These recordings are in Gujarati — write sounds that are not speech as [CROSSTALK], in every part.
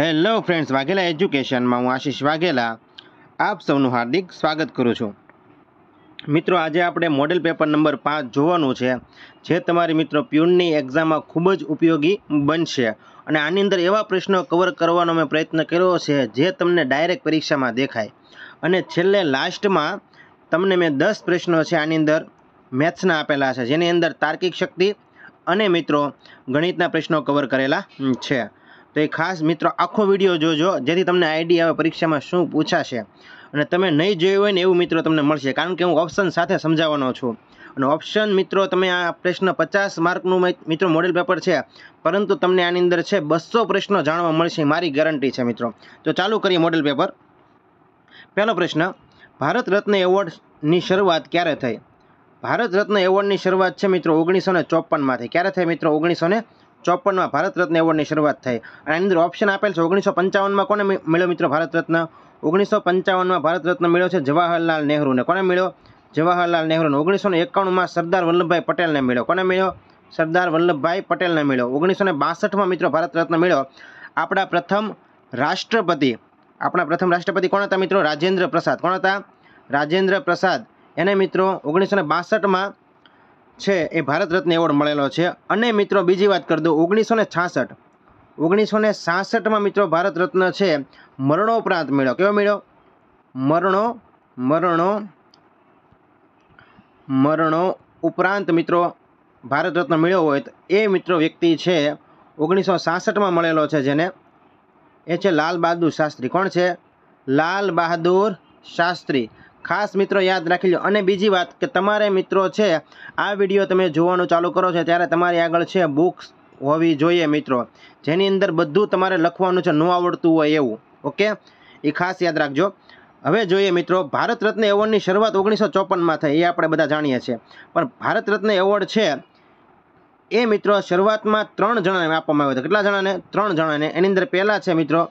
હેલો ફ્રેન્ડ્સ વાઘેલા એજ્યુકેશનમાં હું આશીષ વાઘેલા આપ સૌનું હાર્દિક સ્વાગત કરું છું મિત્રો આજે આપણે મોડેલ પેપર નંબર પાંચ જોવાનું છે જે તમારી મિત્રો પ્યુનની એક્ઝામમાં ખૂબ જ ઉપયોગી બનશે અને આની અંદર એવા પ્રશ્નો કવર કરવાનો મેં પ્રયત્ન કર્યો છે જે તમને ડાયરેક્ટ પરીક્ષામાં દેખાય અને છેલ્લે લાસ્ટમાં તમને મેં દસ પ્રશ્નો છે આની અંદર મેથ્સના આપેલા છે જેની અંદર તાર્કિક શક્તિ અને મિત્રો ગણિતના પ્રશ્નો કવર કરેલા છે તો એ ખાસ મિત્રો આખો વિડીયો જોજો જેથી તમને આઈડિયા આવે પરીક્ષામાં શું પૂછાશે અને તમે નહીં જોયું હોય ને એવું મિત્રો તમને મળશે કારણ કે હું ઓપ્શન સાથે સમજાવવાનો છું અને ઓપ્શન મિત્રો તમે આ પ્રશ્ન પચાસ માર્કનું મિત્રો મોડેલ પેપર છે પરંતુ તમને આની અંદર છે બસો પ્રશ્નો જાણવા મળશે મારી ગેરંટી છે મિત્રો તો ચાલુ કરીએ મોડેલ પેપર પહેલો પ્રશ્ન ભારત રત્ન એવોર્ડની શરૂઆત ક્યારે થઈ ભારત રત્ન એવોર્ડની શરૂઆત છે મિત્રો ઓગણીસો ચોપનમાંથી ક્યારે થઈ મિત્રો ઓગણીસો ચોપનમાં ભારત રત્ન એવોર્ડની શરૂઆત થઈ અને એની અંદર ઓપ્શન આપેલ છે ઓગણીસો પંચાવનમાં કોને મળ્યો મિત્રો ભારત રત્ન ઓગણીસો પંચાવનમાં ભારત રત્ન મળ્યો છે જવાહરલાલ નહેરુને કોને મળ્યો જવાહરલાલ નહેરુને ઓગણીસો ને એકાણુંમાં સરદાર વલ્લભભાઈ પટેલને મળ્યો કોને મળ્યો સરદાર વલ્લભભાઈ પટેલને મળ્યો ઓગણીસો ને બાસઠમાં મિત્રો ભારત રત્ન મળ્યો આપણા પ્રથમ રાષ્ટ્રપતિ આપણા પ્રથમ રાષ્ટ્રપતિ કોણ હતા મિત્રો રાજેન્દ્ર પ્રસાદ કોણ હતા રાજેન્દ્ર પ્રસાદ એને મિત્રો ઓગણીસો બાસઠમાં છે એ ભારત રત્ન એવોર્ડ મળેલો છે અને મિત્રો બીજી વાત કરી દઉં ઓગણીસો ને છાસઠ ઓગણીસો ને છાસઠમાં મિત્રો ભારત રત્ન છે મરણોપરાંત મેળો કેવો મેળો મરણો મરણો મરણો ઉપરાંત મિત્રો ભારત રત્ન મળ્યો હોય તો એ મિત્રો વ્યક્તિ છે ઓગણીસો છાસઠમાં મળેલો છે જેને એ છે લાલ બહાદુર શાસ્ત્રી કોણ છે લાલ બહાદુર શાસ્ત્રી ખાસ મિત્રો યાદ રાખી લો અને બીજી વાત કે તમારે મિત્રો છે આ વિડીયો તમે જોવાનું ચાલુ કરો છો ત્યારે તમારી આગળ છે બુક્સ હોવી જોઈએ મિત્રો જેની અંદર બધું તમારે લખવાનું છે ન આવડતું હોય એવું ઓકે એ ખાસ યાદ રાખજો હવે જોઈએ મિત્રો ભારત રત્ન એવોર્ડની શરૂઆત ઓગણીસો ચોપનમાં થઈ એ આપણે બધા જાણીએ છીએ પણ ભારત રત્ન એવોર્ડ છે એ મિત્રો શરૂઆતમાં ત્રણ જણાને આપવામાં આવ્યો હતો કેટલા જણાને ત્રણ જણાને એની અંદર પહેલાં છે મિત્રો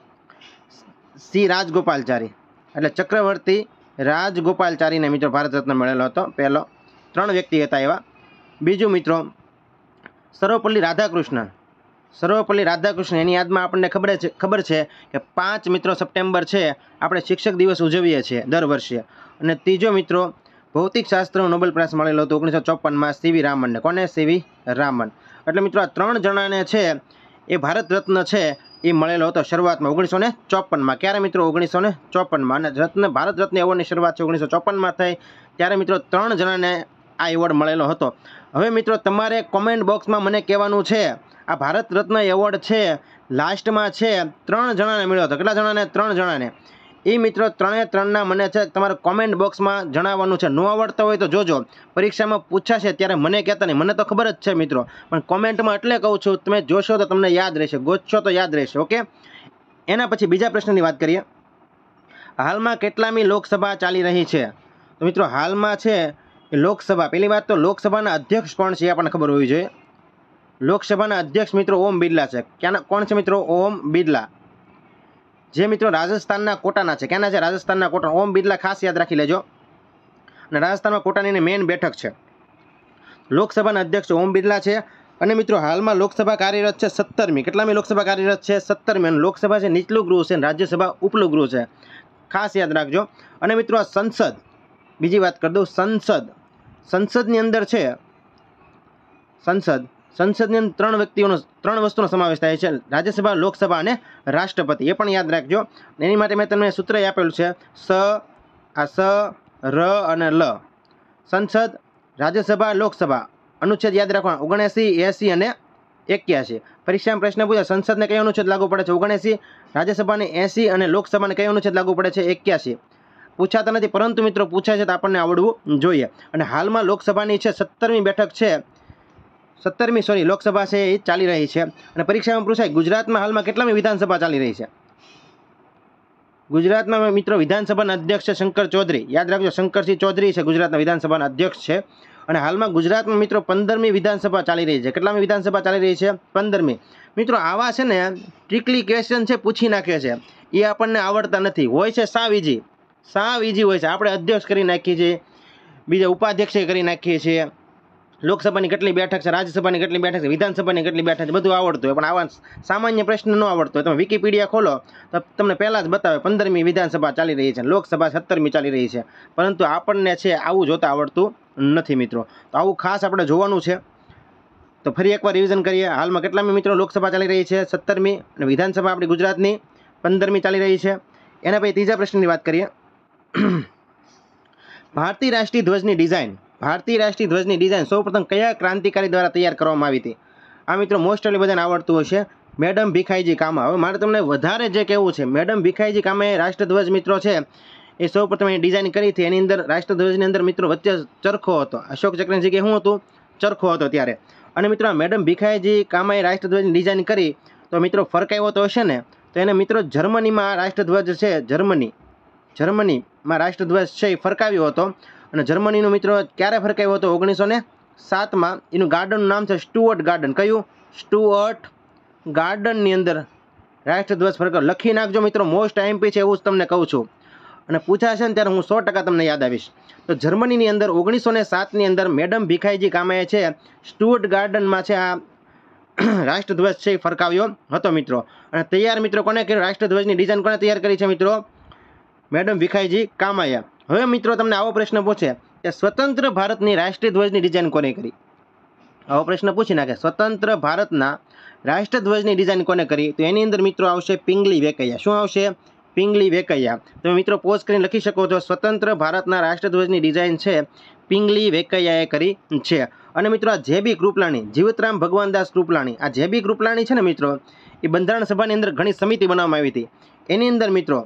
સી રાજગોપાલચારી એટલે ચક્રવર્તી રાજગોપાલચારીને મિત્રો ભારત રત્ન મળેલો હતો પહેલો ત્રણ વ્યક્તિ હતા એવા બીજું મિત્રો સર્વપલ્લી રાધાકૃષ્ણ સર્વપલ્લી રાધાકૃષ્ણ એની યાદમાં આપણને ખબર છે ખબર છે કે પાંચ મિત્રો સપ્ટેમ્બર છે આપણે શિક્ષક દિવસ ઉજવીએ છીએ દર વર્ષે અને ત્રીજો મિત્રો ભૌતિકશાસ્ત્રનો નોબેલ પ્રાઇઝ મળેલો હતો ઓગણીસો ચોપનમાં સીવી રામનને કોને સીવી રામન એટલે મિત્રો આ ત્રણ જણાને છે એ ભારત રત્ન છે એ મળેલો હતો શરૂઆતમાં ઓગણીસો ને ચોપનમાં ક્યારે મિત્રો ઓગણીસો ને ચોપનમાં અને રત્ન ભારત રત્ન એવોર્ડની શરૂઆત છે ઓગણીસો ચોપનમાં થઈ ત્યારે મિત્રો ત્રણ જણાને આ એવોર્ડ મળેલો હતો હવે મિત્રો તમારે કોમેન્ટ બોક્સમાં મને કહેવાનું છે આ ભારત રત્ન એવોર્ડ છે લાસ્ટમાં છે ત્રણ જણાને મળ્યો હતો કેટલા જણાને ત્રણ જણાને એ મિત્રો ત્રણે ત્રણના મને છે તમારે કોમેન્ટ બોક્સમાં જણાવવાનું છે ન આવડતો હોય તો જોજો પરીક્ષામાં પૂછાશે ત્યારે મને કહેતા નહીં મને તો ખબર જ છે મિત્રો પણ કોમેન્ટમાં એટલે કહું છું તમે જોશો તો તમને યાદ રહેશે ગોતશો તો યાદ રહેશે ઓકે એના પછી બીજા પ્રશ્નની વાત કરીએ હાલમાં કેટલામી લોકસભા ચાલી રહી છે તો મિત્રો હાલમાં છે લોકસભા પહેલી વાત તો લોકસભાના અધ્યક્ષ કોણ છે એ આપણને ખબર હોવી જોઈએ લોકસભાના અધ્યક્ષ મિત્રો ઓમ બિરલા છે ક્યાંના કોણ છે મિત્રો ઓમ બિરલા જે મિત્રો રાજસ્થાનના કોટાના છે કેના છે રાજસ્થાનના કોટા ઓમ બિરલા ખાસ યાદ રાખી લેજો અને રાજસ્થાનમાં કોટાની મેઇન બેઠક છે લોકસભાના અધ્યક્ષ ઓમ બિરલા છે અને મિત્રો હાલમાં લોકસભા કાર્યરત છે સત્તરમી કેટલામી લોકસભા કાર્યરત છે સત્તરમી અને લોકસભા છે નીચલું ગૃહ છે અને રાજ્યસભા ઉપલું ગૃહ છે ખાસ યાદ રાખજો અને મિત્રો આ સંસદ બીજી વાત કરી દઉં સંસદ સંસદની અંદર છે સંસદ સંસદની અંદર ત્રણ વ્યક્તિઓનો ત્રણ વસ્તુનો સમાવેશ થાય છે રાજ્યસભા લોકસભા અને રાષ્ટ્રપતિ એ પણ યાદ રાખજો એની માટે મેં તમને સૂત્ર આપેલું છે સ આ સ ર અને લ સંસદ રાજ્યસભા લોકસભા અનુચ્છેદ યાદ રાખવાના ઓગણએંસી એંસી અને એક્યાસી પરીક્ષામાં પ્રશ્ન પૂછે સંસદને કયો અનુચ્છેદ લાગુ પડે છે ઓગણએંસી રાજ્યસભાને એંસી અને લોકસભાને કયો અનુચ્છેદ લાગુ પડે છે એક્યાસી પૂછાતા નથી પરંતુ મિત્રો પૂછાય છે તો આપણને આવડવું જોઈએ અને હાલમાં લોકસભાની છે સત્તરમી બેઠક છે સત્તરમી સોરી લોકસભા છે એ ચાલી રહી છે અને પરીક્ષામાં પૂછાય ગુજરાતમાં હાલમાં કેટલામી વિધાનસભા ચાલી રહી છે ગુજરાતમાં મિત્રો વિધાનસભાના અધ્યક્ષ છે શંકર ચૌધરી યાદ રાખજો શંકરસિંહ ચૌધરી છે ગુજરાતના વિધાનસભાના અધ્યક્ષ છે અને હાલમાં ગુજરાતમાં મિત્રો પંદરમી વિધાનસભા ચાલી રહી છે કેટલામી વિધાનસભા ચાલી રહી છે પંદરમી મિત્રો આવા છે ને ટ્રિકલી ક્વેશ્ચન છે પૂછી નાખે છે એ આપણને આવડતા નથી હોય છે સાવ ઇજી સાવ ઇજી હોય છે આપણે અધ્યક્ષ કરી નાખીએ છીએ બીજા ઉપાધ્યક્ષે કરી નાખીએ છીએ લોકસભાની કેટલી બેઠક છે રાજ્યસભાની કેટલી બેઠક છે વિધાનસભાની કેટલી બેઠક છે બધું આવડતું હોય પણ આવા સામાન્ય પ્રશ્ન ન આવડતો હોય તમે વિકીપીડિયા ખોલો તો તમને પહેલાં જ બતાવે પંદરમી વિધાનસભા ચાલી રહી છે લોકસભા સત્તરમી ચાલી રહી છે પરંતુ આપણને છે આવું જોતા આવડતું નથી મિત્રો તો આવું ખાસ આપણે જોવાનું છે તો ફરી એકવાર રિવિઝન કરીએ હાલમાં કેટલામી મિત્રો લોકસભા ચાલી રહી છે સત્તરમી અને વિધાનસભા આપણી ગુજરાતની પંદરમી ચાલી રહી છે એના પછી ત્રીજા પ્રશ્નની વાત કરીએ ભારતીય રાષ્ટ્રીય ધ્વજની ડિઝાઇન ભારતીય રાષ્ટ્રીય ધ્વજની ડિઝાઇન સૌપ્રથમ કયા ક્રાંતિકારી દ્વારા તૈયાર કરવામાં આવી હતી આ મિત્રો મોસ્ટ મોસ્ટલી બધાને આવડતું હશે મેડમ ભીખાઈજી કામા હવે મારે તમને વધારે જે કહેવું છે મેડમ ભીખાઈજી કામે રાષ્ટ્રધ્વજ મિત્રો છે એ સૌપ્રથમ એની ડિઝાઇન કરી હતી એની અંદર રાષ્ટ્રધ્વજની અંદર મિત્રો વચ્ચે ચરખો હતો અશોક ચક્રની જગ્યાએ શું હતું ચરખો હતો ત્યારે અને મિત્રો મેડમ ભીખાઈજી કામાએ રાષ્ટ્રધ્વજની ડિઝાઇન કરી તો મિત્રો ફરકાયો તો હશે ને તો એને મિત્રો જર્મનીમાં રાષ્ટ્રધ્વજ છે જર્મની જર્મનીમાં રાષ્ટ્રધ્વજ છે એ ફરકાવ્યો હતો અને જર્મનીનો મિત્રો ક્યારે ફરકાયો હતો ઓગણીસો ને સાતમાં એનું ગાર્ડનનું નામ છે સ્ટુઅર્ટ ગાર્ડન કયું સ્ટુઅર્ટ ગાર્ડનની અંદર રાષ્ટ્રધ્વજ ફરકાવ લખી નાખજો મિત્રો મોસ્ટ એમપી છે એવું જ તમને કહું છું અને પૂછાશે ને ત્યારે હું સો ટકા તમને યાદ આવીશ તો જર્મનીની અંદર ઓગણીસો ને સાતની અંદર મેડમ ભીખાઈજી કામે છે સ્ટુઅર્ટ ગાર્ડનમાં છે આ [COUGHS] રાષ્ટ્રધ્વજ છે ફરકાવ્યો હતો મિત્રો અને તૈયાર મિત્રો કોને કે રાષ્ટ્રધ્વજની ડિઝાઇન કોને તૈયાર કરી છે મિત્રો મેડમ ભીખાઈજી કામાયા હવે મિત્રો તમને આવો પ્રશ્ન પૂછે કે સ્વતંત્ર ભારતની રાષ્ટ્રીય ધ્વજની ડિઝાઇન કોને કરી આવો પ્રશ્ન પૂછી નાખે સ્વતંત્ર ભારતના ધ્વજની ડિઝાઇન કોને કરી તો એની અંદર મિત્રો આવશે પિંગલી વેકૈયા શું આવશે પિંગલી વેકૈયા તમે મિત્રો પોઝ કરીને લખી શકો છો સ્વતંત્ર ભારતના રાષ્ટ્રધ્વજની ડિઝાઇન છે પિંગલી વેકૈયાએ કરી છે અને મિત્રો આ જે બી કૃપલાણી જીવતરામ ભગવાનદાસ કૃપલાણી આ જે બી કૃપલાણી છે ને મિત્રો એ બંધારણ સભાની અંદર ઘણી સમિતિ બનાવવામાં આવી હતી એની અંદર મિત્રો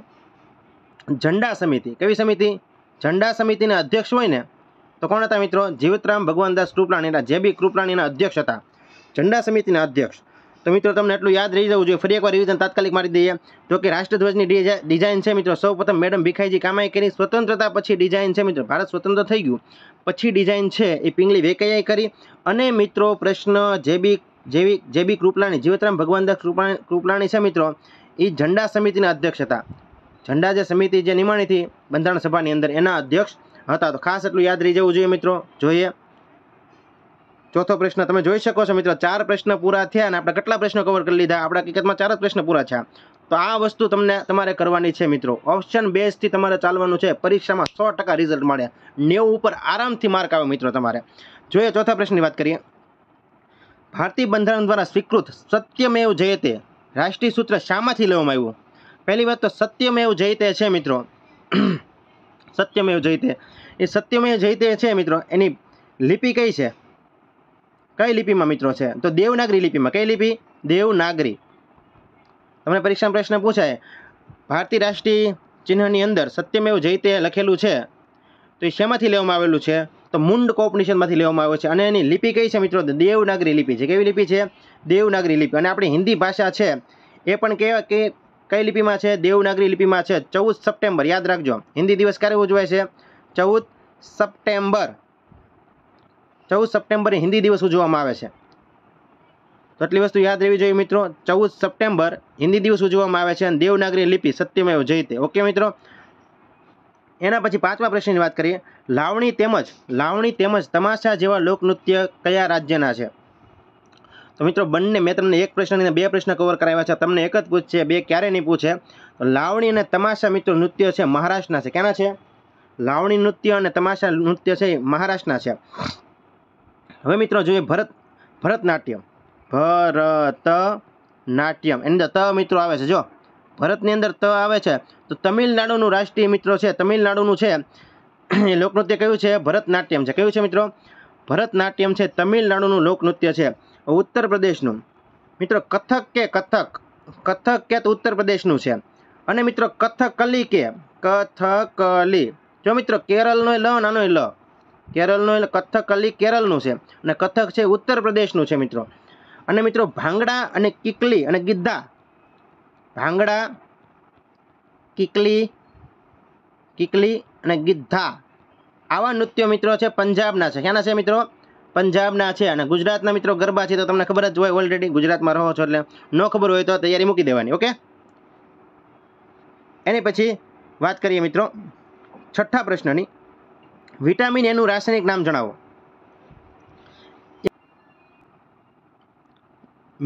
ઝંડા સમિતિ કેવી સમિતિ ઝંડા સમિતિના અધ્યક્ષ હોય ને તો કોણ હતા મિત્રો જીવતરામ ભગવાનદાસ કૃપલાણી હતા જે બી કૃપલાણીના અધ્યક્ષ હતા ઝંડા સમિતિના અધ્યક્ષ તો મિત્રો તમને એટલું યાદ રહી જવું જોઈએ ફરી એકવાર રિવિઝન તાત્કાલિક મારી દઈએ તો કે રાષ્ટ્રધ્વજની ડિઝાઇન છે મિત્રો સૌપ્રથમ મેડમ ભીખાઈજી કામાઈકરની સ્વતંત્રતા પછી ડિઝાઇન છે મિત્રો ભારત સ્વતંત્ર થઈ ગયું પછી ડિઝાઇન છે એ પિંગલી વેકૈયાએ કરી અને મિત્રો પ્રશ્ન જે બી જેવી જે બી કૃપલાણી જીવતરામ ભગવાનદાસ કૃપલાણી છે મિત્રો એ ઝંડા સમિતિના અધ્યક્ષ હતા ઝંડા જે સમિતિ જે નિમાણી હતી બંધારણ સભાની અંદર એના અધ્યક્ષ હતા તો ખાસ એટલું યાદ રહી જવું જોઈએ મિત્રો જોઈએ ચોથો પ્રશ્ન તમે જોઈ શકો છો મિત્રો ચાર પ્રશ્ન પૂરા થયા અને આપણે કેટલા પ્રશ્નો કવર કરી લીધા આપણા હકીકતમાં ચાર જ પ્રશ્ન પૂરા થયા તો આ વસ્તુ તમને તમારે કરવાની છે મિત્રો ઓપ્શન બેઝથી તમારે ચાલવાનું છે પરીક્ષામાં સો ટકા રિઝલ્ટ મળે નેવું ઉપર આરામથી માર્ક આવે મિત્રો તમારે જોઈએ ચોથા પ્રશ્નની વાત કરીએ ભારતીય બંધારણ દ્વારા સ્વીકૃત સત્યમેવ જયતે રાષ્ટ્રીય સૂત્ર શામાંથી લેવામાં આવ્યું પહેલી વાત તો સત્યમેવ જયતે છે મિત્રો સત્યમેવ જયતે એ સત્યમેવ જયતે છે મિત્રો એની લિપિ કઈ છે કઈ લિપિમાં મિત્રો છે તો દેવનાગરી લિપિમાં કઈ લિપિ દેવનાગરી તમને પરીક્ષા પ્રશ્ન પૂછાય ભારતીય રાષ્ટ્રીય ચિહ્નની અંદર સત્યમેવ જયતે લખેલું છે તો એ શેમાંથી લેવામાં આવેલું છે તો મુંડ કોપનિશનમાંથી લેવામાં આવ્યો છે અને એની લિપિ કઈ છે મિત્રો દેવનાગરી લિપિ છે કેવી લિપિ છે દેવનાગરી લિપિ અને આપણી હિન્દી ભાષા છે એ પણ કહેવાય કે કઈ લિપિમાં છે દેવનાગરી લિપિમાં છે ચૌદ સપ્ટેમ્બર યાદ રાખજો હિન્દી દિવસ ક્યારે ઉજવાય છે ચૌદ સપ્ટેમ્બર ચૌદ સપ્ટેમ્બરે હિન્દી દિવસ ઉજવવામાં આવે છે તો આટલી વસ્તુ યાદ રહેવી જોઈએ મિત્રો ચૌદ સપ્ટેમ્બર હિન્દી દિવસ ઉજવવામાં આવે છે અને દેવનાગરી લિપિ સત્યમેવ જયતે ઓકે મિત્રો એના પછી પાંચમા પ્રશ્નની વાત કરીએ લાવણી તેમજ લાવણી તેમજ તમાશા જેવા લોકનૃત્ય કયા રાજ્યના છે તો મિત્રો બંને મેં તમને એક પ્રશ્નની બે પ્રશ્ન કવર કરાવ્યા છે તમને એક જ પૂછશે બે ક્યારે નહીં પૂછે તો લાવણી અને તમાશા મિત્રો નૃત્ય છે મહારાષ્ટ્રના છે ક્યાંના છે લાવણી નૃત્ય અને તમાશા નૃત્ય છે મહારાષ્ટ્રના છે હવે મિત્રો જોઈએ ભરત ભરતનાટ્યમ ભરત નાટ્યમ એની અંદર ત મિત્રો આવે છે જો ભરતની અંદર ત આવે છે તો તમિલનાડુનું રાષ્ટ્રીય મિત્રો છે તમિલનાડુનું છે એ લોકનૃત્ય કયું છે ભરતનાટ્યમ છે કયું છે મિત્રો ભરતનાટ્યમ છે તમિલનાડુનું લોકનૃત્ય છે ઉત્તર પ્રદેશનું મિત્રો કથક કે કથક કથક કે તો ઉત્તર પ્રદેશનું છે અને મિત્રો કથકલી કે કથકલી જો મિત્રો કેરળનો લ નાનો લ કેરળનો એટલે કથકલી કેરળનું છે અને કથક છે ઉત્તર પ્રદેશનું છે મિત્રો અને મિત્રો ભાંગડા અને કિકલી અને ગિદ્ધા ભાંગડા કિકલી કિકલી અને ગિદ્ધા આવા નૃત્યો મિત્રો છે પંજાબના છે ક્યાંના છે મિત્રો પંજાબના છે અને ગુજરાતના મિત્રો ગરબા છે તો તમને ખબર જ હોય ઓલરેડી ગુજરાતમાં રહો છો એટલે ન ખબર હોય તો તૈયારી મૂકી દેવાની ઓકે એની પછી વાત કરીએ મિત્રો છઠ્ઠા પ્રશ્નની વિટામિન એનું રાસાયણિક નામ જણાવો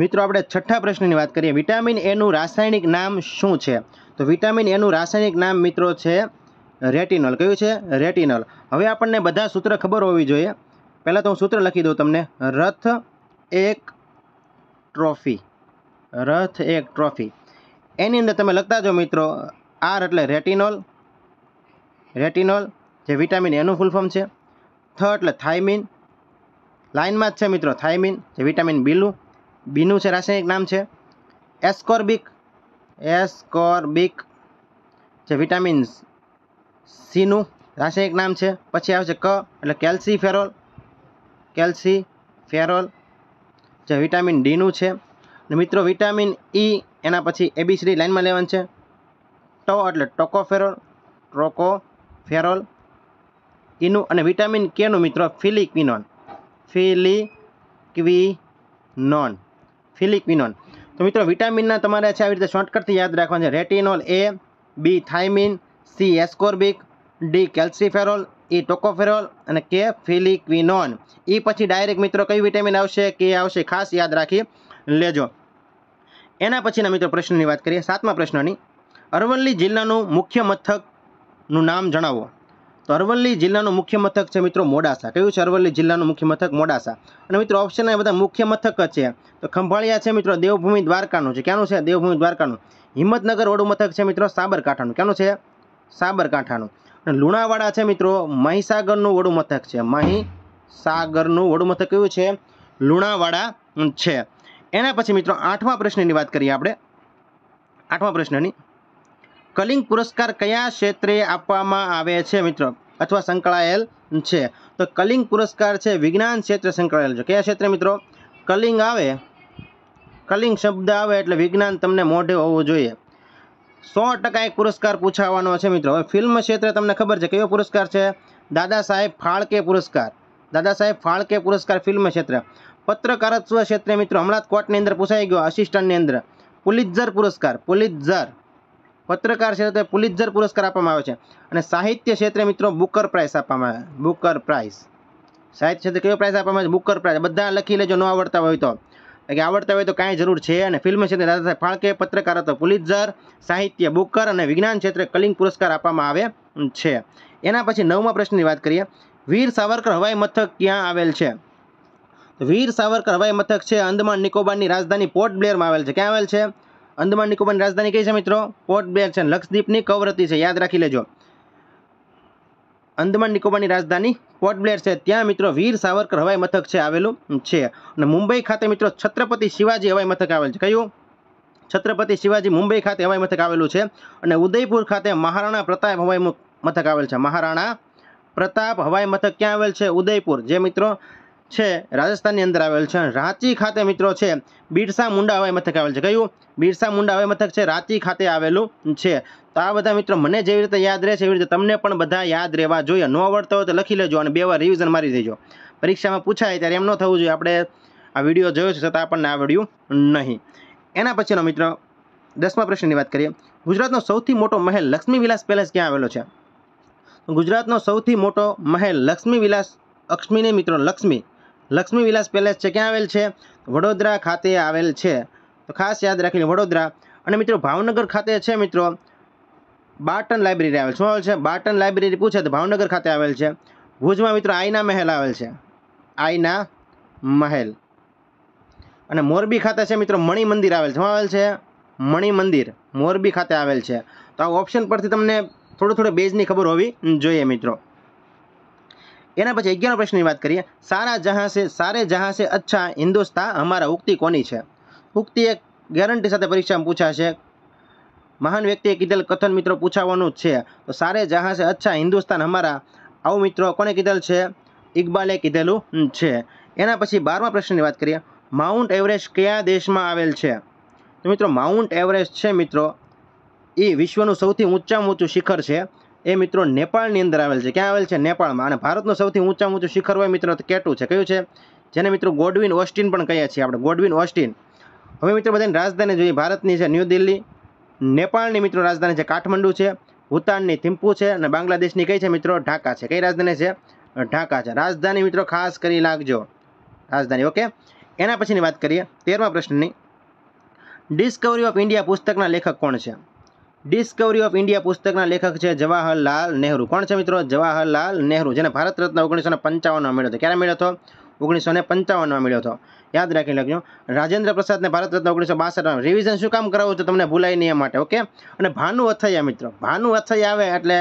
મિત્રો આપણે છઠ્ઠા પ્રશ્નની વાત કરીએ વિટામિન એનું રાસાયણિક નામ શું છે તો વિટામિન એનું રાસાયણિક નામ મિત્રો છે રેટિનોલ કયું છે રેટિનોલ હવે આપણને બધા સૂત્ર ખબર હોવી જોઈએ પહેલાં તો હું સૂત્ર લખી દઉં તમને રથ એક ટ્રોફી રથ એક ટ્રોફી એની અંદર તમે લખતા જો મિત્રો આર એટલે રેટિનોલ રેટિનોલ જે વિટામિન એનું ફૂલ ફોર્મ છે થ એટલે થાઇમિન લાઇનમાં જ છે મિત્રો થાઇમિન જે વિટામિન બીલું બીનું છે રાસાયણિક નામ છે એસ્કોર્બિક એસ્કોર્બિક જે વિટામિન સીનું રાસાયણિક નામ છે પછી આવશે ક એટલે ફેરોલ કેલ્સી ફેરોલ જે વિટામિન ડીનું છે અને મિત્રો વિટામિન ઈ e એના પછી એબીસીડી લાઇનમાં લેવાનું છે ટો એટલે ટોકોફેરોલ ફેરોલ ઈનું e અને વિટામિન કેનું મિત્રો ફિલિક્વિનોન ફિલિક્વિનોન ફિલિક્વિનોન તો મિત્રો વિટામિનના તમારે છે આવી રીતે શોર્ટકટથી યાદ રાખવાનું છે retinol A B thiamine C ascorbic D calciferol E tocopherol અને કે ફિલિક્વિનોન એ પછી ડાયરેક્ટ મિત્રો કઈ વિટામિન આવશે કે આવશે ખાસ યાદ રાખી લેજો એના પછીના મિત્રો પ્રશ્નની વાત કરીએ સાતમા પ્રશ્નની અરવલ્લી જિલ્લાનું મુખ્ય મથકનું નામ જણાવો તો અરવલ્લી જિલ્લાનું મુખ્ય મથક છે મિત્રો મોડાસા કયું છે અરવલ્લી જિલ્લાનું મુખ્ય મથક મોડાસા અને મિત્રો ઓપ્શન એ બધા મુખ્ય મથક છે તો ખંભાળિયા છે મિત્રો દેવભૂમિ દ્વારકાનું છે ક્યાંનું છે દેવભૂમિ દ્વારકાનું હિંમતનગર વડું મથક છે મિત્રો સાબરકાંઠાનું ક્યાંનું છે સાબરકાંઠાનું અને લુણાવાડા છે મિત્રો મહીસાગરનું વડું મથક છે મહીસાગરનું વડું મથક કયું છે લુણાવાડા છે એના પછી મિત્રો આઠમા પ્રશ્નની વાત કરીએ આપણે આઠમા પ્રશ્નની કલિંગ પુરસ્કાર કયા ક્ષેત્રે આપવામાં આવે છે મિત્રો અથવા સંકળાયેલ છે તો કલિંગ પુરસ્કાર છે વિજ્ઞાન ક્ષેત્રે સંકળાયેલ છે કયા ક્ષેત્રે મિત્રો કલિંગ આવે કલિંગ શબ્દ આવે એટલે વિજ્ઞાન તમને મોઢે હોવું જોઈએ સો ટકા એક પુરસ્કાર પૂછાવાનો છે મિત્રો હવે ફિલ્મ ક્ષેત્રે તમને ખબર છે કયો પુરસ્કાર છે દાદા સાહેબ ફાળકે પુરસ્કાર દાદા સાહેબ ફાળકે પુરસ્કાર ફિલ્મ ક્ષેત્રે પત્રકારત્વ ક્ષેત્રે મિત્રો હમણાં જ કોર્ટની અંદર પૂછાઈ ગયો આસિસ્ટન્ટની અંદર પુલિત્ઝર પુરસ્કાર પુલિત્ઝર પત્રકાર ક્ષેત્રે પુલિત્ઝર પુરસ્કાર આપવામાં આવે છે અને સાહિત્ય ક્ષેત્રે મિત્રો બુકર પ્રાઇઝ આપવામાં આવે બુકર પ્રાઇઝ સાહિત્ય ક્ષેત્રે કયો પ્રાઇઝ આપવામાં આવે છે બુકર પ્રાઇઝ બધા લખી લેજો ન આવડતા હોય તો કે આવડતા હોય તો કાંઈ જરૂર છે અને ફિલ્મ ક્ષેત્રે દાદાસાહેબ ફાળકે પત્રકારત્વ પુલિત્ઝર સાહિત્ય બુકર અને વિજ્ઞાન ક્ષેત્રે કલિંગ પુરસ્કાર આપવામાં આવે છે એના પછી નવમા પ્રશ્નની વાત કરીએ વીર સાવરકર હવાઈ મથક ક્યાં આવેલ છે વીર સાવરકર હવાઈ મથક છે અંદમાન નિકોબારની રાજધાની પોર્ટ બ્લેરમાં આવેલ છે ક્યાં આવેલ છે અંદમાન નિકોબારની રાજધાની કઈ છે મિત્રો પોર્ટ બ્લેર છે લક્ષદ્વીપની કવરતી છે યાદ રાખી લેજો અંદમાન નિકોબારની રાજધાની પોર્ટ બ્લેર છે ત્યાં મિત્રો વીર સાવરકર હવાઈ મથક છે આવેલું છે અને મુંબઈ ખાતે મિત્રો છત્રપતિ શિવાજી હવાઈ મથક આવેલ છે કયું છત્રપતિ શિવાજી મુંબઈ ખાતે હવાઈ મથક આવેલું છે અને ઉદયપુર ખાતે મહારાણા પ્રતાપ હવાઈ મથક આવેલ છે મહારાણા પ્રતાપ હવાઈ મથક ક્યાં આવેલ છે ઉદયપુર જે મિત્રો છે રાજસ્થાનની અંદર આવેલ છે રાંચી ખાતે મિત્રો છે બિરસા મુંડા હવાઈ મથક આવેલ છે કયું બિરસા મુંડા હવાઈ મથક છે રાંચી ખાતે આવેલું છે તો આ બધા મિત્રો મને જેવી રીતે યાદ રહેશે એવી રીતે તમને પણ બધા યાદ રહેવા જોઈએ ન આવડતો હોય તો લખી લેજો અને બે વાર રિવિઝન મારી દેજો પરીક્ષામાં પૂછાય ત્યારે એમ ન થવું જોઈએ આપણે આ વિડીયો જોયો છે છતાં આપણને આવડ્યું નહીં એના પછીનો મિત્રો દસમા પ્રશ્નની વાત કરીએ ગુજરાતનો સૌથી મોટો મહેલ લક્ષ્મી વિલાસ પેલેસ ક્યાં આવેલો છે ગુજરાતનો સૌથી મોટો મહેલ લક્ષ્મી વિલાસ અક્ષ્મીને મિત્રો લક્ષ્મી લક્ષ્મી વિલાસ પેલેસ છે ક્યાં આવેલ છે વડોદરા ખાતે આવેલ છે તો ખાસ યાદ રાખીને વડોદરા અને મિત્રો ભાવનગર ખાતે છે મિત્રો બાટન લાઇબ્રેરી આવેલ શું આવેલ છે બાટન લાઇબ્રેરી પૂછે તો ભાવનગર ખાતે આવેલ છે ભુજમાં મિત્રો આઈના મહેલ આવેલ છે આઈના મહેલ અને મોરબી ખાતે છે મિત્રો મણિ મંદિર આવેલ છે શું આવેલ છે મણિ મંદિર મોરબી ખાતે આવેલ છે તો આ ઓપ્શન પરથી તમને થોડો થોડો બેઝની ખબર હોવી જોઈએ મિત્રો એના પછી અગિયાર પ્રશ્નની વાત કરીએ સારા જહાં સારે જહાં અચ્છા હિન્દુસ્તાન અમારા ઉક્તિ કોની છે ઉક્તિ એક ગેરંટી સાથે પરીક્ષામાં પૂછાશે મહાન વ્યક્તિએ કીધેલ કથન મિત્રો પૂછાવાનું છે તો સારે જહાં છે અચ્છા હિન્દુસ્તાન અમારા આવું મિત્રો કોને કીધેલ છે ઇકબાલે કીધેલું છે એના પછી બારમા પ્રશ્નની વાત કરીએ માઉન્ટ એવરેસ્ટ કયા દેશમાં આવેલ છે તો મિત્રો માઉન્ટ એવરેસ્ટ છે મિત્રો એ વિશ્વનું સૌથી ઊંચામાં ઊંચું શિખર છે એ મિત્રો નેપાળની અંદર આવેલ છે ક્યાં આવેલ છે નેપાળમાં અને ભારતનું સૌથી ઊંચામાં ઊંચું શિખર હોય મિત્રો કેટું છે કયું છે જેને મિત્રો ગોડવિન ઓસ્ટિન પણ કહીએ છીએ આપણે ગોડવિન ઓસ્ટિન હવે મિત્રો બધાની રાજધાની જોઈએ ભારતની છે ન્યૂ દિલ્હી નેપાળની મિત્રો રાજધાની છે કાઠમંડુ છે ભૂતાનની થિમ્પુ છે અને બાંગ્લાદેશની કઈ છે મિત્રો ઢાકા છે કઈ રાજધાની છે ઢાકા છે રાજધાની મિત્રો ખાસ કરી લાગજો રાજધાની ઓકે એના પછીની વાત કરીએ તેરમા પ્રશ્નની ડિસ્કવરી ઓફ ઇન્ડિયા પુસ્તકના લેખક કોણ છે ડિસ્કવરી ઓફ ઇન્ડિયા પુસ્તકના લેખક છે જવાહરલાલ નહેરુ કોણ છે મિત્રો જવાહરલાલ નહેરુ જેને ભારત રત્ન ઓગણીસો પંચાવનમાં મળ્યો હતો ક્યારે મળ્યો હતો ઓગણીસો પંચાવનમાં મળ્યો હતો યાદ રાખી લેજો રાજેન્દ્ર પ્રસાદને ભારત રત્ન ઓગણીસો બાસઠમાં રિવિઝન શું કામ કરાવું તો તમને ભૂલાય નહીં એ માટે ઓકે અને ભાનુ અથૈયા મિત્રો ભાનુ અથૈયા આવે એટલે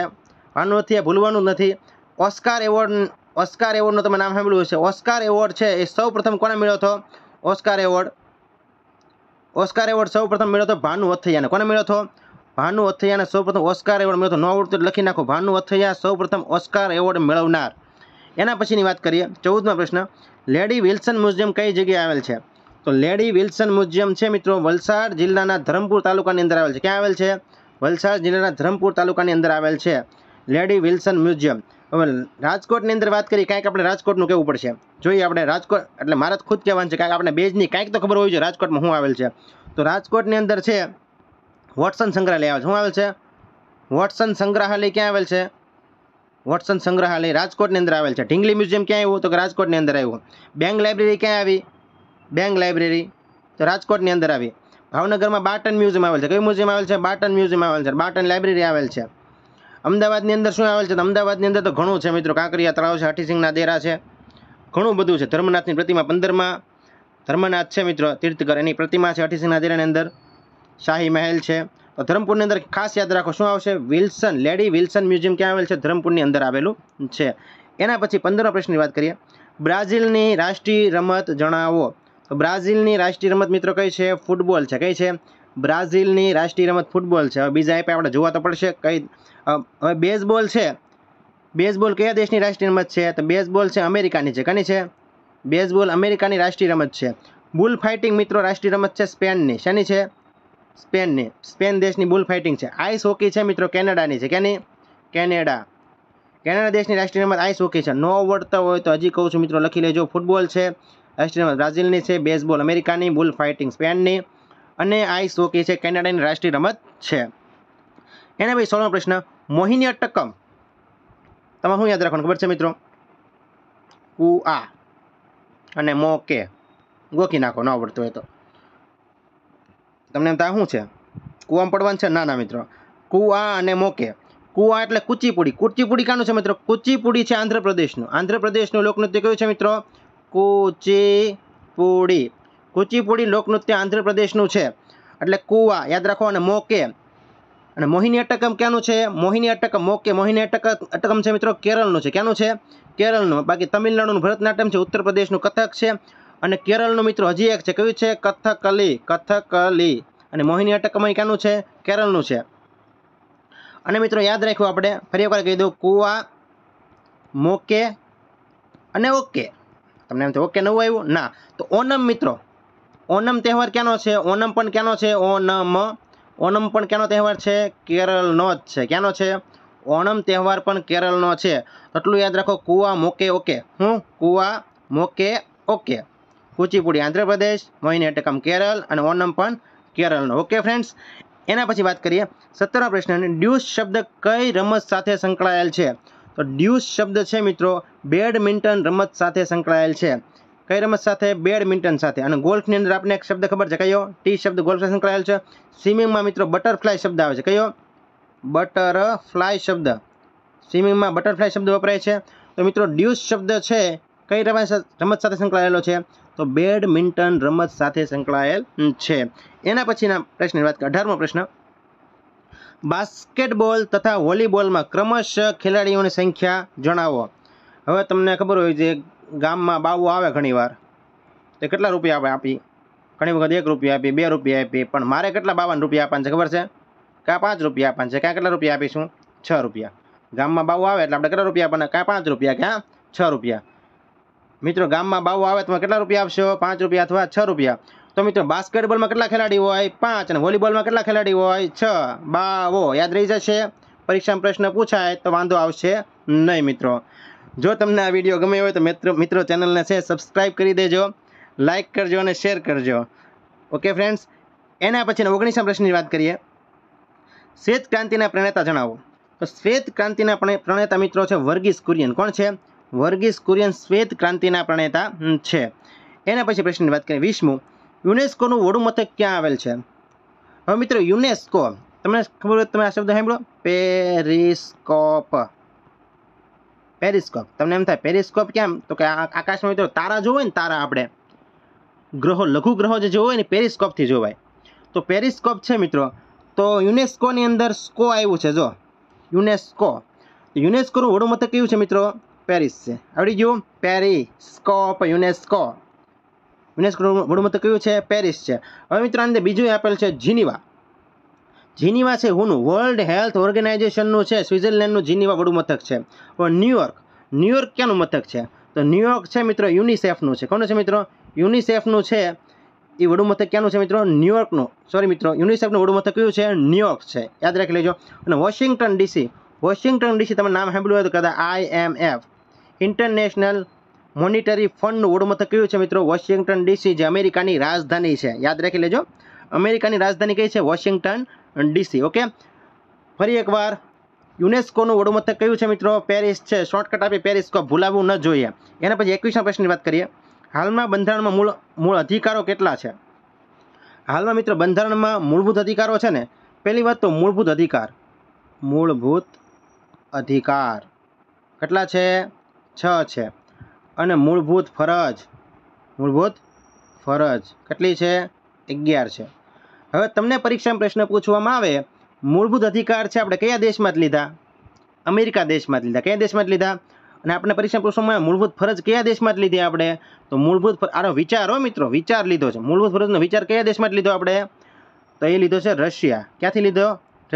ભાનુ અથૈયા ભૂલવાનું નથી ઓસ્કાર એવોર્ડ ઓસ્કાર એવોર્ડનું તમે નામ સાંભળ્યું હશે ઓસ્કાર એવોર્ડ છે એ સૌ પ્રથમ કોને મળ્યો હતો ઓસ્કાર એવોર્ડ ઓસ્કાર એવોર્ડ સૌ પ્રથમ મળ્યો હતો ભાનુ અથૈયાને કોને મળ્યો હતો ભાનુ અથૈયાને સૌ પ્રથમ ઓસ્કાર એવોર્ડ મળ્યો હતો નો આવડતું લખી નાખો ભાનુ અથૈયા સૌ પ્રથમ ઓસ્કાર એવોર્ડ મેળવનાર એના પછીની વાત કરીએ ચૌદમાં પ્રશ્ન લેડી વિલ્સન મ્યુઝિયમ કઈ જગ્યાએ આવેલ છે તો લેડી વિલ્સન મ્યુઝિયમ છે મિત્રો વલસાડ જિલ્લાના ધરમપુર તાલુકાની અંદર આવેલ છે ક્યાં આવેલ છે વલસાડ જિલ્લાના ધરમપુર તાલુકાની અંદર આવેલ છે લેડી વિલ્સન મ્યુઝિયમ હવે રાજકોટની અંદર વાત કરીએ કાંઈક આપણે રાજકોટનું કહેવું પડશે જોઈએ આપણે રાજકોટ એટલે મારા ખુદ કહેવાનું છે કાંઈક આપણે બેજની કાંઈક તો ખબર હોય છે રાજકોટમાં શું આવેલ છે તો રાજકોટની અંદર છે વોટસન સંગ્રહાલય આવે છે શું આવેલ છે વોટસન સંગ્રહાલય ક્યાં આવેલ છે વોટસન સંગ્રહાલય રાજકોટની અંદર આવેલ છે ઢીંગલી મ્યુઝિયમ ક્યાં આવ્યું તો કે રાજકોટની અંદર આવ્યું બેંગ લાઇબ્રેરી ક્યાં આવી બેંગ લાઇબ્રેરી તો રાજકોટની અંદર આવી ભાવનગરમાં બાટન મ્યુઝિયમ આવેલ છે કયું મ્યુઝિયમ આવેલ છે બાટન મ્યુઝિયમ આવેલ છે બાટન લાઇબ્રેરી આવેલ છે અમદાવાદની અંદર શું આવેલ છે તો અમદાવાદની અંદર તો ઘણું છે મિત્રો કાંકરિયા તળાવ છે હઠીસિંહના દેરા છે ઘણું બધું છે ધર્મનાથની પ્રતિમા પંદરમાં ધર્મનાથ છે મિત્રો તીર્થકર એની પ્રતિમા છે હઠીસિંહના દેરાની અંદર શાહી મહેલ છે તો ધરમપુરની અંદર ખાસ યાદ રાખો શું આવશે વિલ્સન લેડી વિલ્સન મ્યુઝિયમ ક્યાં આવેલ છે ધરમપુરની અંદર આવેલું છે એના પછી પંદરમા પ્રશ્નની વાત કરીએ બ્રાઝિલની રાષ્ટ્રીય રમત જણાવો તો બ્રાઝિલની રાષ્ટ્રીય રમત મિત્રો કઈ છે ફૂટબોલ છે કઈ છે બ્રાઝિલની રાષ્ટ્રીય રમત ફૂટબોલ છે હવે બીજા આપ્યા આપણે જોવા તો પડશે કઈ હવે બેઝબોલ છે બેઝબોલ કયા દેશની રાષ્ટ્રીય રમત છે તો બેઝબોલ છે અમેરિકાની છે કની છે બેઝબોલ અમેરિકાની રાષ્ટ્રીય રમત છે બુલ ફાઇટિંગ મિત્રો રાષ્ટ્રીય રમત છે સ્પેનની શેની છે સ્પેનની સ્પેન દેશની બુલ ફાઇટિંગ છે આઈસ હોકી છે મિત્રો કેનેડાની છે કેની કેનેડા કેનેડા દેશની રાષ્ટ્રીય રમત આઈસ હોકી છે ન આવડતા હોય તો હજી કહું છું મિત્રો લખી લેજો ફૂટબોલ છે રાષ્ટ્રીય રમત બ્રાઝિલની છે બેઝબોલ અમેરિકાની બુલ ફાઇટિંગ સ્પેનની અને આઈસ હોકી છે કેનેડાની રાષ્ટ્રીય રમત છે એના ભાઈ સોળમો પ્રશ્ન મોહિની અટકમ તમારે શું યાદ રાખવાનું ખબર છે મિત્રો કુ આ અને મો કે ગોખી નાખો ન આવડતું હોય તો તમને એમ થાય શું છે કૂવામાં પડવાનું છે ના ના મિત્રો કુવા અને મોકે કૂવા એટલે કુચીપુડી કુચીપુડી કાનું છે મિત્રો કુચીપુડી છે આંધ્રપ્રદેશનું આંધ્રપ્રદેશનું લોકનૃત્ય કયું છે મિત્રો કુચીપુડી કુચીપુડી લોકનૃત્ય આંધ્રપ્રદેશનું છે એટલે કુવા યાદ રાખો અને મોકે અને મોહિની અટકમ ક્યાંનું છે મોહિની અટકમ મોકે મોહિની અટક અટકમ છે મિત્રો કેરળનું છે ક્યાંનું છે કેરળનું બાકી તમિલનાડુનું ભરતનાટ્યમ છે ઉત્તર પ્રદેશનું કથક છે અને કેરળનો મિત્રો હજી એક છે કયું છે કથકલી કથકલી અને મોહિની અટકમય ક્યાંનું છે કેરળનું છે અને મિત્રો યાદ રાખ્યું આપણે ફરી એકવાર કહી દઉં કુવા મોકે અને ઓકે તમને એમ તો ઓકે નવું આવ્યું ના તો ઓનમ મિત્રો ઓનમ તહેવાર ક્યાંનો છે ઓનમ પણ ક્યાંનો છે ઓનમ ઓનમ પણ ક્યાંનો તહેવાર છે કેરળનો જ છે ક્યાંનો છે ઓણમ તહેવાર પણ કેરળનો છે એટલું યાદ રાખો કુવા મોકે ઓકે હું કુવા મોકે ઓકે કુચીપુડી આંધ્રપ્રદેશ મોહિનેટકમ કેરળ અને ઓનમ પણ કેરળનો ઓકે ફ્રેન્ડ્સ એના પછી વાત કરીએ સત્તરમા પ્રશ્ન ડ્યુસ શબ્દ કઈ રમત સાથે સંકળાયેલ છે તો ડ્યુસ શબ્દ છે મિત્રો બેડમિન્ટન રમત સાથે સંકળાયેલ છે કઈ રમત સાથે બેડમિન્ટન સાથે અને ગોલ્ફની અંદર આપણે એક શબ્દ ખબર છે કયો ટી શબ્દ ગોલ્ફ સાથે સંકળાયેલ છે સ્વિમિંગમાં મિત્રો બટરફ્લાય શબ્દ આવે છે કયો બટરફ્લાય શબ્દ સ્વિમિંગમાં બટરફ્લાય શબ્દ વપરાય છે તો મિત્રો ડ્યુસ શબ્દ છે કઈ રમત રમત સાથે સંકળાયેલો છે તો બેડમિન્ટન રમત સાથે સંકળાયેલ છે એના પછીના પ્રશ્નની વાત અઢારમો પ્રશ્ન બાસ્કેટબોલ તથા વોલીબોલમાં ક્રમશઃ ખેલાડીઓની સંખ્યા જણાવો હવે તમને ખબર હોય છે ગામમાં બાવો આવે ઘણીવાર તે કેટલા રૂપિયા આપણે આપી ઘણી વખત એક રૂપિયા આપી બે રૂપિયા આપી પણ મારે કેટલા બાવન રૂપિયા આપવાના છે ખબર છે કાં પાંચ રૂપિયા આપવાના છે ક્યાં કેટલા રૂપિયા આપીશું છ રૂપિયા ગામમાં બાવો આવે એટલે આપણે કેટલા રૂપિયા આપવાના કાં પાંચ રૂપિયા ક્યાં છ રૂપિયા મિત્રો ગામમાં બાવો આવે તમે કેટલા રૂપિયા આપશો પાંચ રૂપિયા અથવા છ રૂપિયા તો મિત્રો બાસ્કેટબોલમાં કેટલા ખેલાડી હોય પાંચ અને વોલીબોલમાં કેટલા ખેલાડી હોય છ બાવો યાદ રહી જશે પરીક્ષામાં પ્રશ્ન પૂછાય તો વાંધો આવશે નહીં મિત્રો જો તમને આ વિડીયો ગમે હોય તો મિત્રો મિત્રો ચેનલને છે સબસ્ક્રાઈબ કરી દેજો લાઇક કરજો અને શેર કરજો ઓકે ફ્રેન્ડ્સ એના પછીના ઓગણીસા પ્રશ્નની વાત કરીએ શ્વેત ક્રાંતિના પ્રણેતા જણાવો તો શ્વેત ક્રાંતિના પ્રણેતા મિત્રો છે વર્ગીસ કુરિયન કોણ છે વર્ગીસ કુરિયન શ્વેત ક્રાંતિના પ્રણેતા છે એના પછી પ્રશ્નની વાત કરીએ વીસમું યુનેસ્કોનું વડું મથક ક્યાં આવેલ છે હવે મિત્રો યુનેસ્કો તમને ખબર તમે આ શબ્દ સાંભળો પેરિસ્કોપ પેરિસ્કોપ તમને એમ થાય પેરિસ્કોપ કેમ તો કે આકાશમાં મિત્રો તારા જોવે ને તારા આપણે ગ્રહો લઘુ ગ્રહો જે જોવાય ને પેરિસ્કોપથી જોવાય તો પેરિસ્કોપ છે મિત્રો તો યુનેસ્કોની અંદર સ્કો આવ્યું છે જો યુનેસ્કો યુનેસ્કોનું વડું મથક કયું છે મિત્રો પેરિસ છે આવડી ગયું પેરિસ્કોપ યુનેસ્કો યુનેસ્કોનું વડુમથક કયું છે પેરિસ છે હવે મિત્રો અંદર બીજું આપેલ છે જીનીવા જીનીવા છે હુનું વર્લ્ડ હેલ્થ ઓર્ગેનાઇઝેશનનું છે સ્વિટ્ઝરલેન્ડનું જીનીવા વડુમથક છે ન્યુયોર્ક ન્યુયોર્ક ક્યાંનું મથક છે તો ન્યુયોર્ક છે મિત્રો યુનિસેફનું છે કોનું છે મિત્રો યુનિસેફનું છે એ વડુમથક ક્યાંનું છે મિત્રો ન્યુયોર્કનું સોરી મિત્રો યુનિસેફનું વડુમથક કયું છે ન્યુયોર્ક છે યાદ રાખી લેજો અને વોશિંગ્ટન ડીસી વોશિંગ્ટન ડીસી તમે નામ સાંભળ્યું હોય તો કદાચ I M F international monetary ફંડનું વડમથક કયું છે મિત્રો વોશિંગ્ટન ડીસી જે અમેરિકાની રાજધાની છે યાદ રાખી લેજો અમેરિકાની રાજધાની કઈ છે વોશિંગ્ટન ડીસી ઓકે ફરી એકવાર યુનેસ્કોનું વડુમથક કયું છે મિત્રો પેરિસ છે શોર્ટકટ આપી પેરિસ કો ભૂલાવવું ન જોઈએ એના પછી એકવીસના પ્રશ્નની વાત કરીએ હાલમાં બંધારણમાં મૂળ મૂળ અધિકારો કેટલા છે હાલમાં મિત્રો બંધારણમાં મૂળભૂત અધિકારો છે ને પહેલી વાત તો મૂળભૂત અધિકાર મૂળભૂત અધિકાર કેટલા છે છ છે અને મૂળભૂત ફરજ મૂળભૂત ફરજ કેટલી છે અગિયાર છે હવે તમને પરીક્ષામાં પ્રશ્ન પૂછવામાં આવે મૂળભૂત અધિકાર છે આપણે કયા દેશમાં જ લીધા અમેરિકા દેશમાં જ લીધા કયા દેશમાં જ લીધા અને આપણે પરીક્ષા પૂછવામાં મૂળભૂત ફરજ કયા દેશમાં જ લીધી આપણે તો મૂળભૂત આનો વિચારો મિત્રો વિચાર લીધો છે મૂળભૂત ફરજનો વિચાર કયા દેશમાં જ લીધો આપણે તો એ લીધો છે રશિયા ક્યાંથી લીધો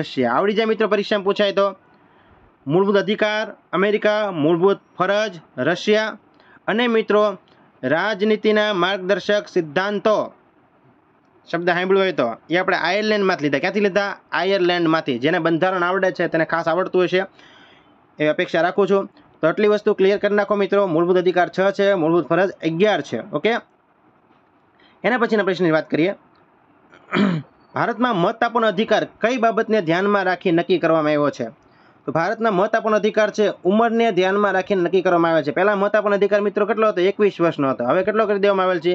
રશિયા આવડી જાય મિત્રો પરીક્ષામાં પૂછાય તો મૂળભૂત અધિકાર અમેરિકા મૂળભૂત ફરજ રશિયા અને મિત્રો રાજનીતિના માર્ગદર્શક સિદ્ધાંતો શબ્દ સાંભળ્યો હોય તો એ આપણે આયર્લેન્ડમાંથી લીધા ક્યાંથી લીધા આયર્લેન્ડમાંથી જેને બંધારણ આવડે છે તેને ખાસ આવડતું હશે એ અપેક્ષા રાખું છું તો આટલી વસ્તુ ક્લિયર કરી નાખો મિત્રો મૂળભૂત અધિકાર છ છે મૂળભૂત ફરજ અગિયાર છે ઓકે એના પછીના પ્રશ્નની વાત કરીએ ભારતમાં મત આપવાનો અધિકાર કઈ બાબતને ધ્યાનમાં રાખી નક્કી કરવામાં આવ્યો છે તો ભારતના મત મહત્તાપૂર્ણ અધિકાર છે ઉંમરને ધ્યાનમાં રાખીને નક્કી કરવામાં આવે છે પહેલાં મહત્તાપૂર્ણ અધિકાર મિત્રો કેટલો હતો એકવીસ વર્ષનો હતો હવે કેટલો કરી દેવામાં આવેલ છે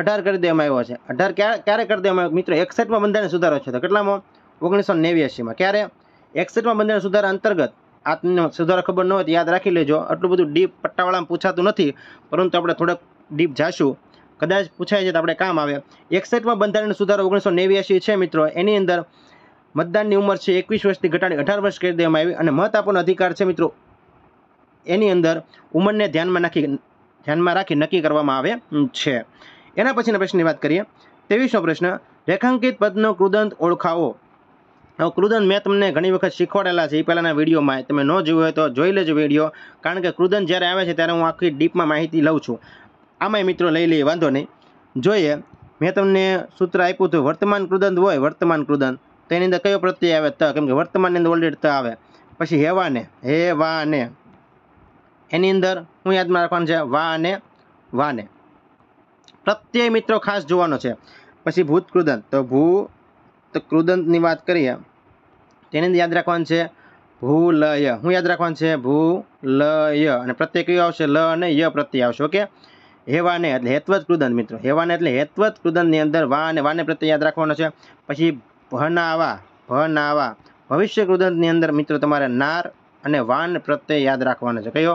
અઢાર કરી દેવામાં આવ્યો છે અઢાર ક્યારે કરી દેવામાં આવ્યો મિત્રો એકસઠમાં બંધારણ સુધારો છે તો કેટલામાં ઓગણીસો નેવ્યાસીમાં ક્યારે એકસઠમાં બંધારણ સુધારા અંતર્ગત આત્મનો સુધારો ખબર ન હોય યાદ રાખી લેજો આટલું બધું ડીપ પટ્ટાવાળામાં પૂછાતું નથી પરંતુ આપણે થોડોક ડીપ જાશું કદાચ પૂછાય છે તો આપણે કામ આવે એકસઠમાં બંધારણ સુધારો ઓગણીસો નેવ્યાસી છે મિત્રો એની અંદર મતદાનની ઉંમર છે એકવીસ વર્ષથી ઘટાડી અઢાર વર્ષ કરી દેવામાં આવી અને મત આપવાનો અધિકાર છે મિત્રો એની અંદર ઉંમરને ધ્યાનમાં નાખી ધ્યાનમાં રાખી નક્કી કરવામાં આવે છે એના પછીના પ્રશ્નની વાત કરીએ ત્રેવીસમો પ્રશ્ન રેખાંકિત પદનો કૃદંત ઓળખાવો હવે કૃદન મેં તમને ઘણી વખત શીખવાડેલા છે એ પહેલાંના વિડીયોમાં તમે ન જોયું હોય તો જોઈ લેજો વિડીયો કારણ કે કૃદન જ્યારે આવે છે ત્યારે હું આખી ડીપમાં માહિતી લઉં છું આમાંય મિત્રો લઈ લઈએ વાંધો નહીં જોઈએ મેં તમને સૂત્ર આપ્યું હતું વર્તમાન કૃદંત હોય વર્તમાન કૃદંત તેની અંદર કયો પ્રત્યય આવે ત કેમ કે વર્તમાનની અંદર ઓલરેડી ત આવે પછી હેવાને હે વાને એની અંદર હું યાદમાં રાખવાનું છે વાને વાને પ્રત્યય મિત્રો ખાસ જોવાનો છે પછી ભૂત કૃદંત તો ભૂ તો કૃદંતની વાત કરીએ તેની અંદર યાદ રાખવાનું છે ભૂલય હું યાદ રાખવાનું છે ભૂલય અને પ્રત્યય કયો આવશે લ અને ય પ્રત્યય આવશે ઓકે હેવાને એટલે હેતવત કૃદંત મિત્રો હેવાને એટલે હેતવત કૃદંતની અંદર વા અને વાને પ્રત્યે યાદ રાખવાનો છે પછી ભનાવા ભનાવા ભવિષ્ય કૃદંતની અંદર મિત્રો તમારે નાર અને વાન પ્રત્યય યાદ રાખવાનો છે કયો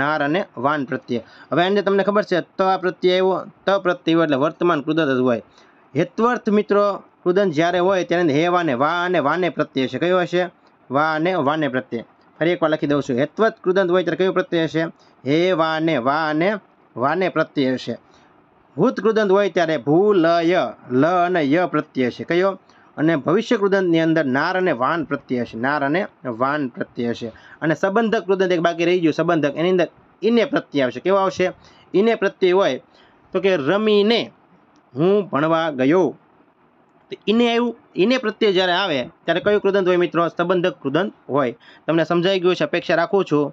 નાર અને વાન પ્રત્યય હવે અંદર તમને ખબર છે ત પ્રત્યય આવ્યો ત પ્રત્યય એટલે વર્તમાન કૃદંત જ હોય હેત્વર્થ મિત્રો કૃદંત જ્યારે હોય ત્યારે હે વાને વા અને વાને પ્રત્યે છે કયો હશે વા અને વાને પ્રત્યય ફરી એકવાર લખી દઉં છું હેત્વત કૃદંત હોય ત્યારે કયો પ્રત્યે હશે હે વા ને વા અને વાને પ્રત્યય હશે ભૂત કૃદંત હોય ત્યારે ભૂ લ ય લ અને ય પ્રત્યય છે કયો અને ભવિષ્ય કૃદંતની અંદર નાર અને વાન પ્રત્યય હશે નાર અને વાન પ્રત્યય હશે અને સંબંધક કૃદંત એક બાકી રહી ગયું સંબંધક એની અંદર ઇને પ્રત્યય આવશે કેવો આવશે ઇને પ્રત્યય હોય તો કે રમીને હું ભણવા ગયો તો ઇને આવ્યું ઇને પ્રત્યે જ્યારે આવે ત્યારે કયું કૃદંત હોય મિત્રો સંબંધક કૃદંત હોય તમને સમજાઈ ગયું છે અપેક્ષા રાખું છું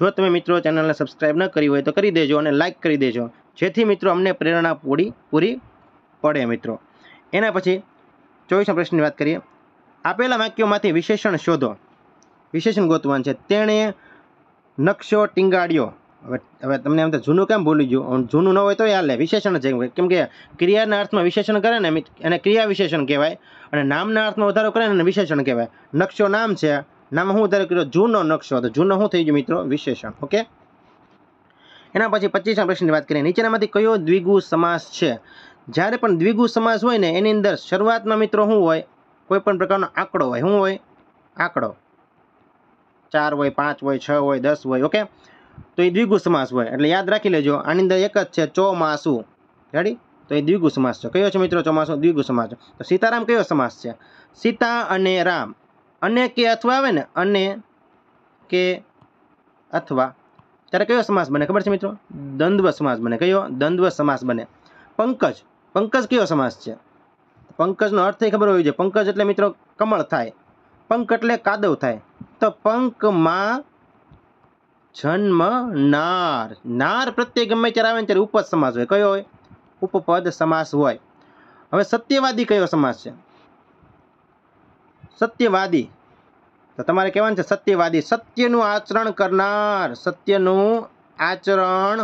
જો તમે મિત્રો ચેનલને સબસ્ક્રાઈબ ન કરી હોય તો કરી દેજો અને લાઇક કરી દેજો જેથી મિત્રો અમને પ્રેરણા પૂરી પૂરી પડે મિત્રો એના પછી ચોવીસમાં પ્રશ્નની વાત કરીએ આપેલા વાક્યોમાંથી વિશેષણ શોધો વિશેષણ ગોતવાનું છે તેણે નકશો ટીંગાડ્યો હવે હવે તમને એમ તો જૂનું કેમ ભૂલી ગયું જૂનું ન હોય તો હાલે વિશેષણ છે કેમ કે ક્રિયાના અર્થમાં વિશેષણ કરે ને એને ક્રિયા વિશેષણ કહેવાય અને નામના અર્થમાં વધારો કરે ને એને વિશેષણ કહેવાય નકશો નામ છે નામ હું વધારો કર્યો જૂનો નકશો તો જૂનો શું થઈ ગયો મિત્રો વિશેષણ ઓકે એના પછી પચીસના પ્રશ્નની વાત કરીએ નીચેનામાંથી કયો દ્વિગુ સમાસ છે જ્યારે પણ દ્વિગુ સમાસ હોય ને એની અંદર શરૂઆતના મિત્રો શું હોય કોઈ પણ પ્રકારનો આંકડો હોય શું હોય આંકડો ચાર હોય પાંચ હોય છ હોય દસ હોય ઓકે તો એ દ્વિગુ સમાસ હોય એટલે યાદ રાખી લેજો આની અંદર એક જ છે ચોમાસુ રેડી તો એ દ્વિગુ સમાસ છે કયો છે મિત્રો ચોમાસુ દ્વિગુ સમાસ તો સીતારામ કયો સમાસ છે સીતા અને રામ અને કે અથવા આવે ને અને કે અથવા ત્યારે કયો સમાસ બને ખબર છે મિત્રો દ્વંદ્વ સમાસ બને કયો દ્વંદ્વ સમાસ બને પંકજ પંકજ કેવો સમાસ છે પંકજનો અર્થ એ ખબર હોવી જોઈએ પંકજ એટલે મિત્રો કમળ થાય પંક એટલે કાદવ થાય તો પંકમાં જન્મ નાર નાર પ્રત્યે ગમે ત્યારે આવે ને ત્યારે ઉપજ સમાસ હોય કયો હોય ઉપપદ સમાસ હોય હવે સત્યવાદી કયો સમાસ છે સત્યવાદી તો તમારે કહેવાનું છે સત્યવાદી સત્યનું આચરણ કરનાર સત્યનું આચરણ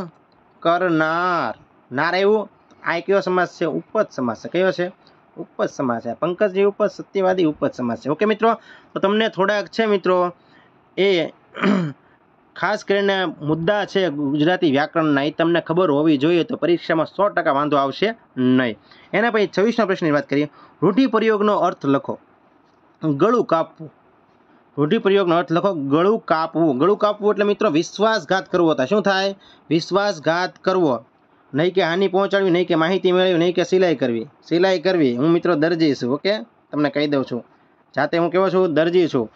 કરનાર નાર એવું આ કયો સમાસ છે ઉપજ સમાસ છે કયો છે ઉપજ સમાસ છે પંકજજી ઉપજ સત્યવાદી ઉપજ સમાસ છે ઓકે મિત્રો તો તમને થોડાક છે મિત્રો એ [CLEARS THROAT] ખાસ કરીને મુદ્દા છે ગુજરાતી વ્યાકરણના એ તમને ખબર હોવી જોઈએ તો પરીક્ષામાં સો ટકા વાંધો આવશે નહીં એના પછી છવ્વીસના પ્રશ્નની વાત કરીએ રૂઢિપ્રયોગનો અર્થ લખો ગળું કાપવું રૂઢિપ્રયોગનો અર્થ લખો ગળું કાપવું ગળું કાપવું એટલે મિત્રો વિશ્વાસઘાત કરવો હતા શું થાય વિશ્વાસઘાત કરવો નહીં કે હાનિ પહોંચાડવી નહીં કે માહિતી મેળવવી નહીં કે સિલાઈ કરવી સિલાઈ કરવી હું મિત્રો દરજી છું ઓકે તમને કહી દઉં છું જાતે હું કેવો છું દરજી છું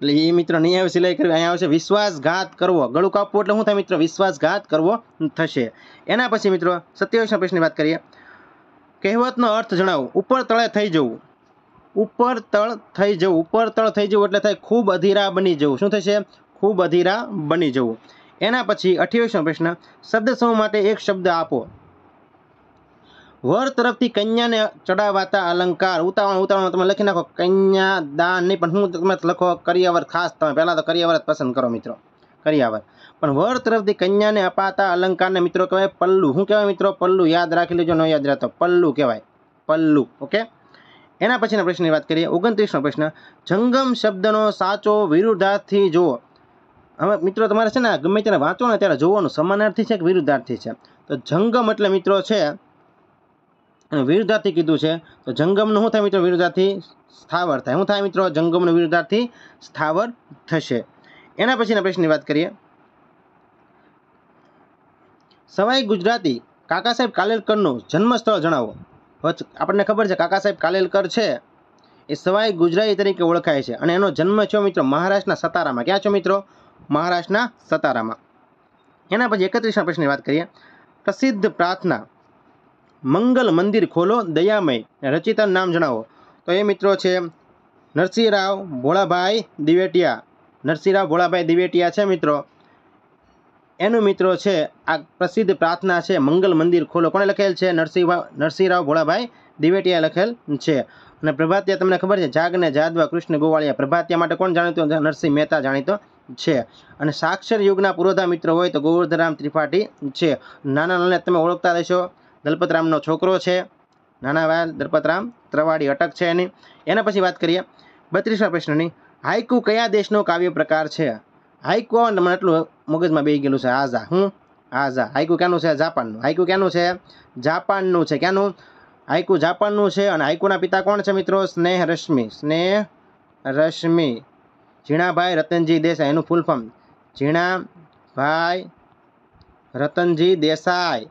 એટલે એ મિત્રો નહીં આવે સિલાઈ કરવી અહીંયા આવશે વિશ્વાસઘાત કરવો ગળું કાપવું એટલે શું થાય મિત્રો વિશ્વાસઘાત કરવો થશે એના પછી મિત્રો સત્યાવીસના પ્રશ્નની વાત કરીએ કહેવતનો અર્થ જણાવું ઉપર તળે થઈ જવું ઉપર તળ થઈ જવું ઉપર તળ થઈ જવું એટલે થાય ખૂબ અધીરા બની જવું શું થશે ખૂબ અધીરા બની જવું એના પછી અઠ્યાવીસમો પ્રશ્ન શબ્દ સમૂહ માટે એક શબ્દ આપો વર તરફથી કન્યાને ચડાવાતા અલંકાર ઉતાવળ ઉતાવળ તમે લખી નાખો કન્યા દાન નહીં પણ હું તમે લખો કરિયાવર ખાસ તમે પહેલાં તો કરિયાવર જ પસંદ કરો મિત્રો કરિયાવર પણ વર તરફથી કન્યાને અપાતા અલંકારને મિત્રો કહેવાય પલ્લુ શું કહેવાય મિત્રો પલ્લુ યાદ રાખી લેજો ન યાદ રહેતો પલ્લુ કહેવાય પલ્લુ ઓકે એના પછીના પ્રશ્નની વાત કરીએ ઓગણત્રીસનો પ્રશ્ન જંગમ શબ્દનો સાચો વિરુદ્ધાર્થી જુઓ હવે મિત્રો તમારે છે ને ગમે ત્યારે વાંચો ને ત્યારે જોવાનું સમાનાર્થી છે કે વિરુદ્ધાર્થી છે તો જંગમ એટલે મિત્રો છે વિરુદ્ધાર્થી કીધું છે તો જંગમનું શું થાય મિત્રો વિરુદ્ધાર્થી સ્થાવર થાય શું થાય મિત્રો જંગમનું વિરુદ્ધાર્થી સ્થાવર થશે એના પછીના પ્રશ્નની વાત કરીએ સવાઈ ગુજરાતી કાકા સાહેબ કાલેલકરનું જન્મસ્થળ જણાવો આપણને ખબર છે કાકા સાહેબ કાલેલકર છે એ સવાઈ ગુજરાતી તરીકે ઓળખાય છે અને એનો જન્મ છો મિત્રો મહારાષ્ટ્રના સતારામાં ક્યાં છો મિત્રો મહારાષ્ટ્રના સતારામાં એના પછી એકત્રીસના પ્રશ્નની વાત કરીએ પ્રસિદ્ધ પ્રાર્થના મંગલ મંદિર ખોલો દયામય રચિતા નામ જણાવો તો એ મિત્રો છે નરસિંહરાવ ભોળાભાઈ દિવેટિયા નરસિંહરાવ ભોળાભાઈ દિવેટિયા છે મિત્રો એનું મિત્રો છે આ પ્રસિદ્ધ પ્રાર્થના છે મંગલ મંદિર ખોલો કોણે લખેલ છે નરસિંહભાઈ નરસિંહરાવ ભોળાભાઈ દિવેટિયા લખેલ છે અને પ્રભાતિયા તમને ખબર છે જાગને જાદવા કૃષ્ણ ગોવાળિયા પ્રભાતિયા માટે કોણ જાણીતો નરસિંહ મહેતા જાણીતો છે અને સાક્ષર યુગના પુરોધા મિત્ર હોય તો ગોવર્ધરામ ત્રિપાઠી છે નાના નાને તમે ઓળખતા રહેશો દલપતરામનો છોકરો છે નાના નાનાવાલ દલપતરામ ત્રવાડી અટક છે એની એના પછી વાત કરીએ બત્રીસમાં પ્રશ્નની હાઇકુ કયા દેશનો કાવ્ય પ્રકાર છે હાઈકુ આવે મને એટલું મગજમાં બેસી ગયેલું છે આઝા હું આઝા હાઇકુ ક્યાંનું છે જાપાનનું હાઇકુ ક્યાંનું છે જાપાનનું છે ક્યાંનું હાઇકુ જાપાનનું છે અને હાઇકુના પિતા કોણ છે મિત્રો સ્નેહ રશ્મિ સ્નેહ રશ્મિ ઝીણાભાઈ રતનજી દેસાઈ એનું ફૂલ ફોર્મ ઝીણાભાઈ રતનજી દેસાઈ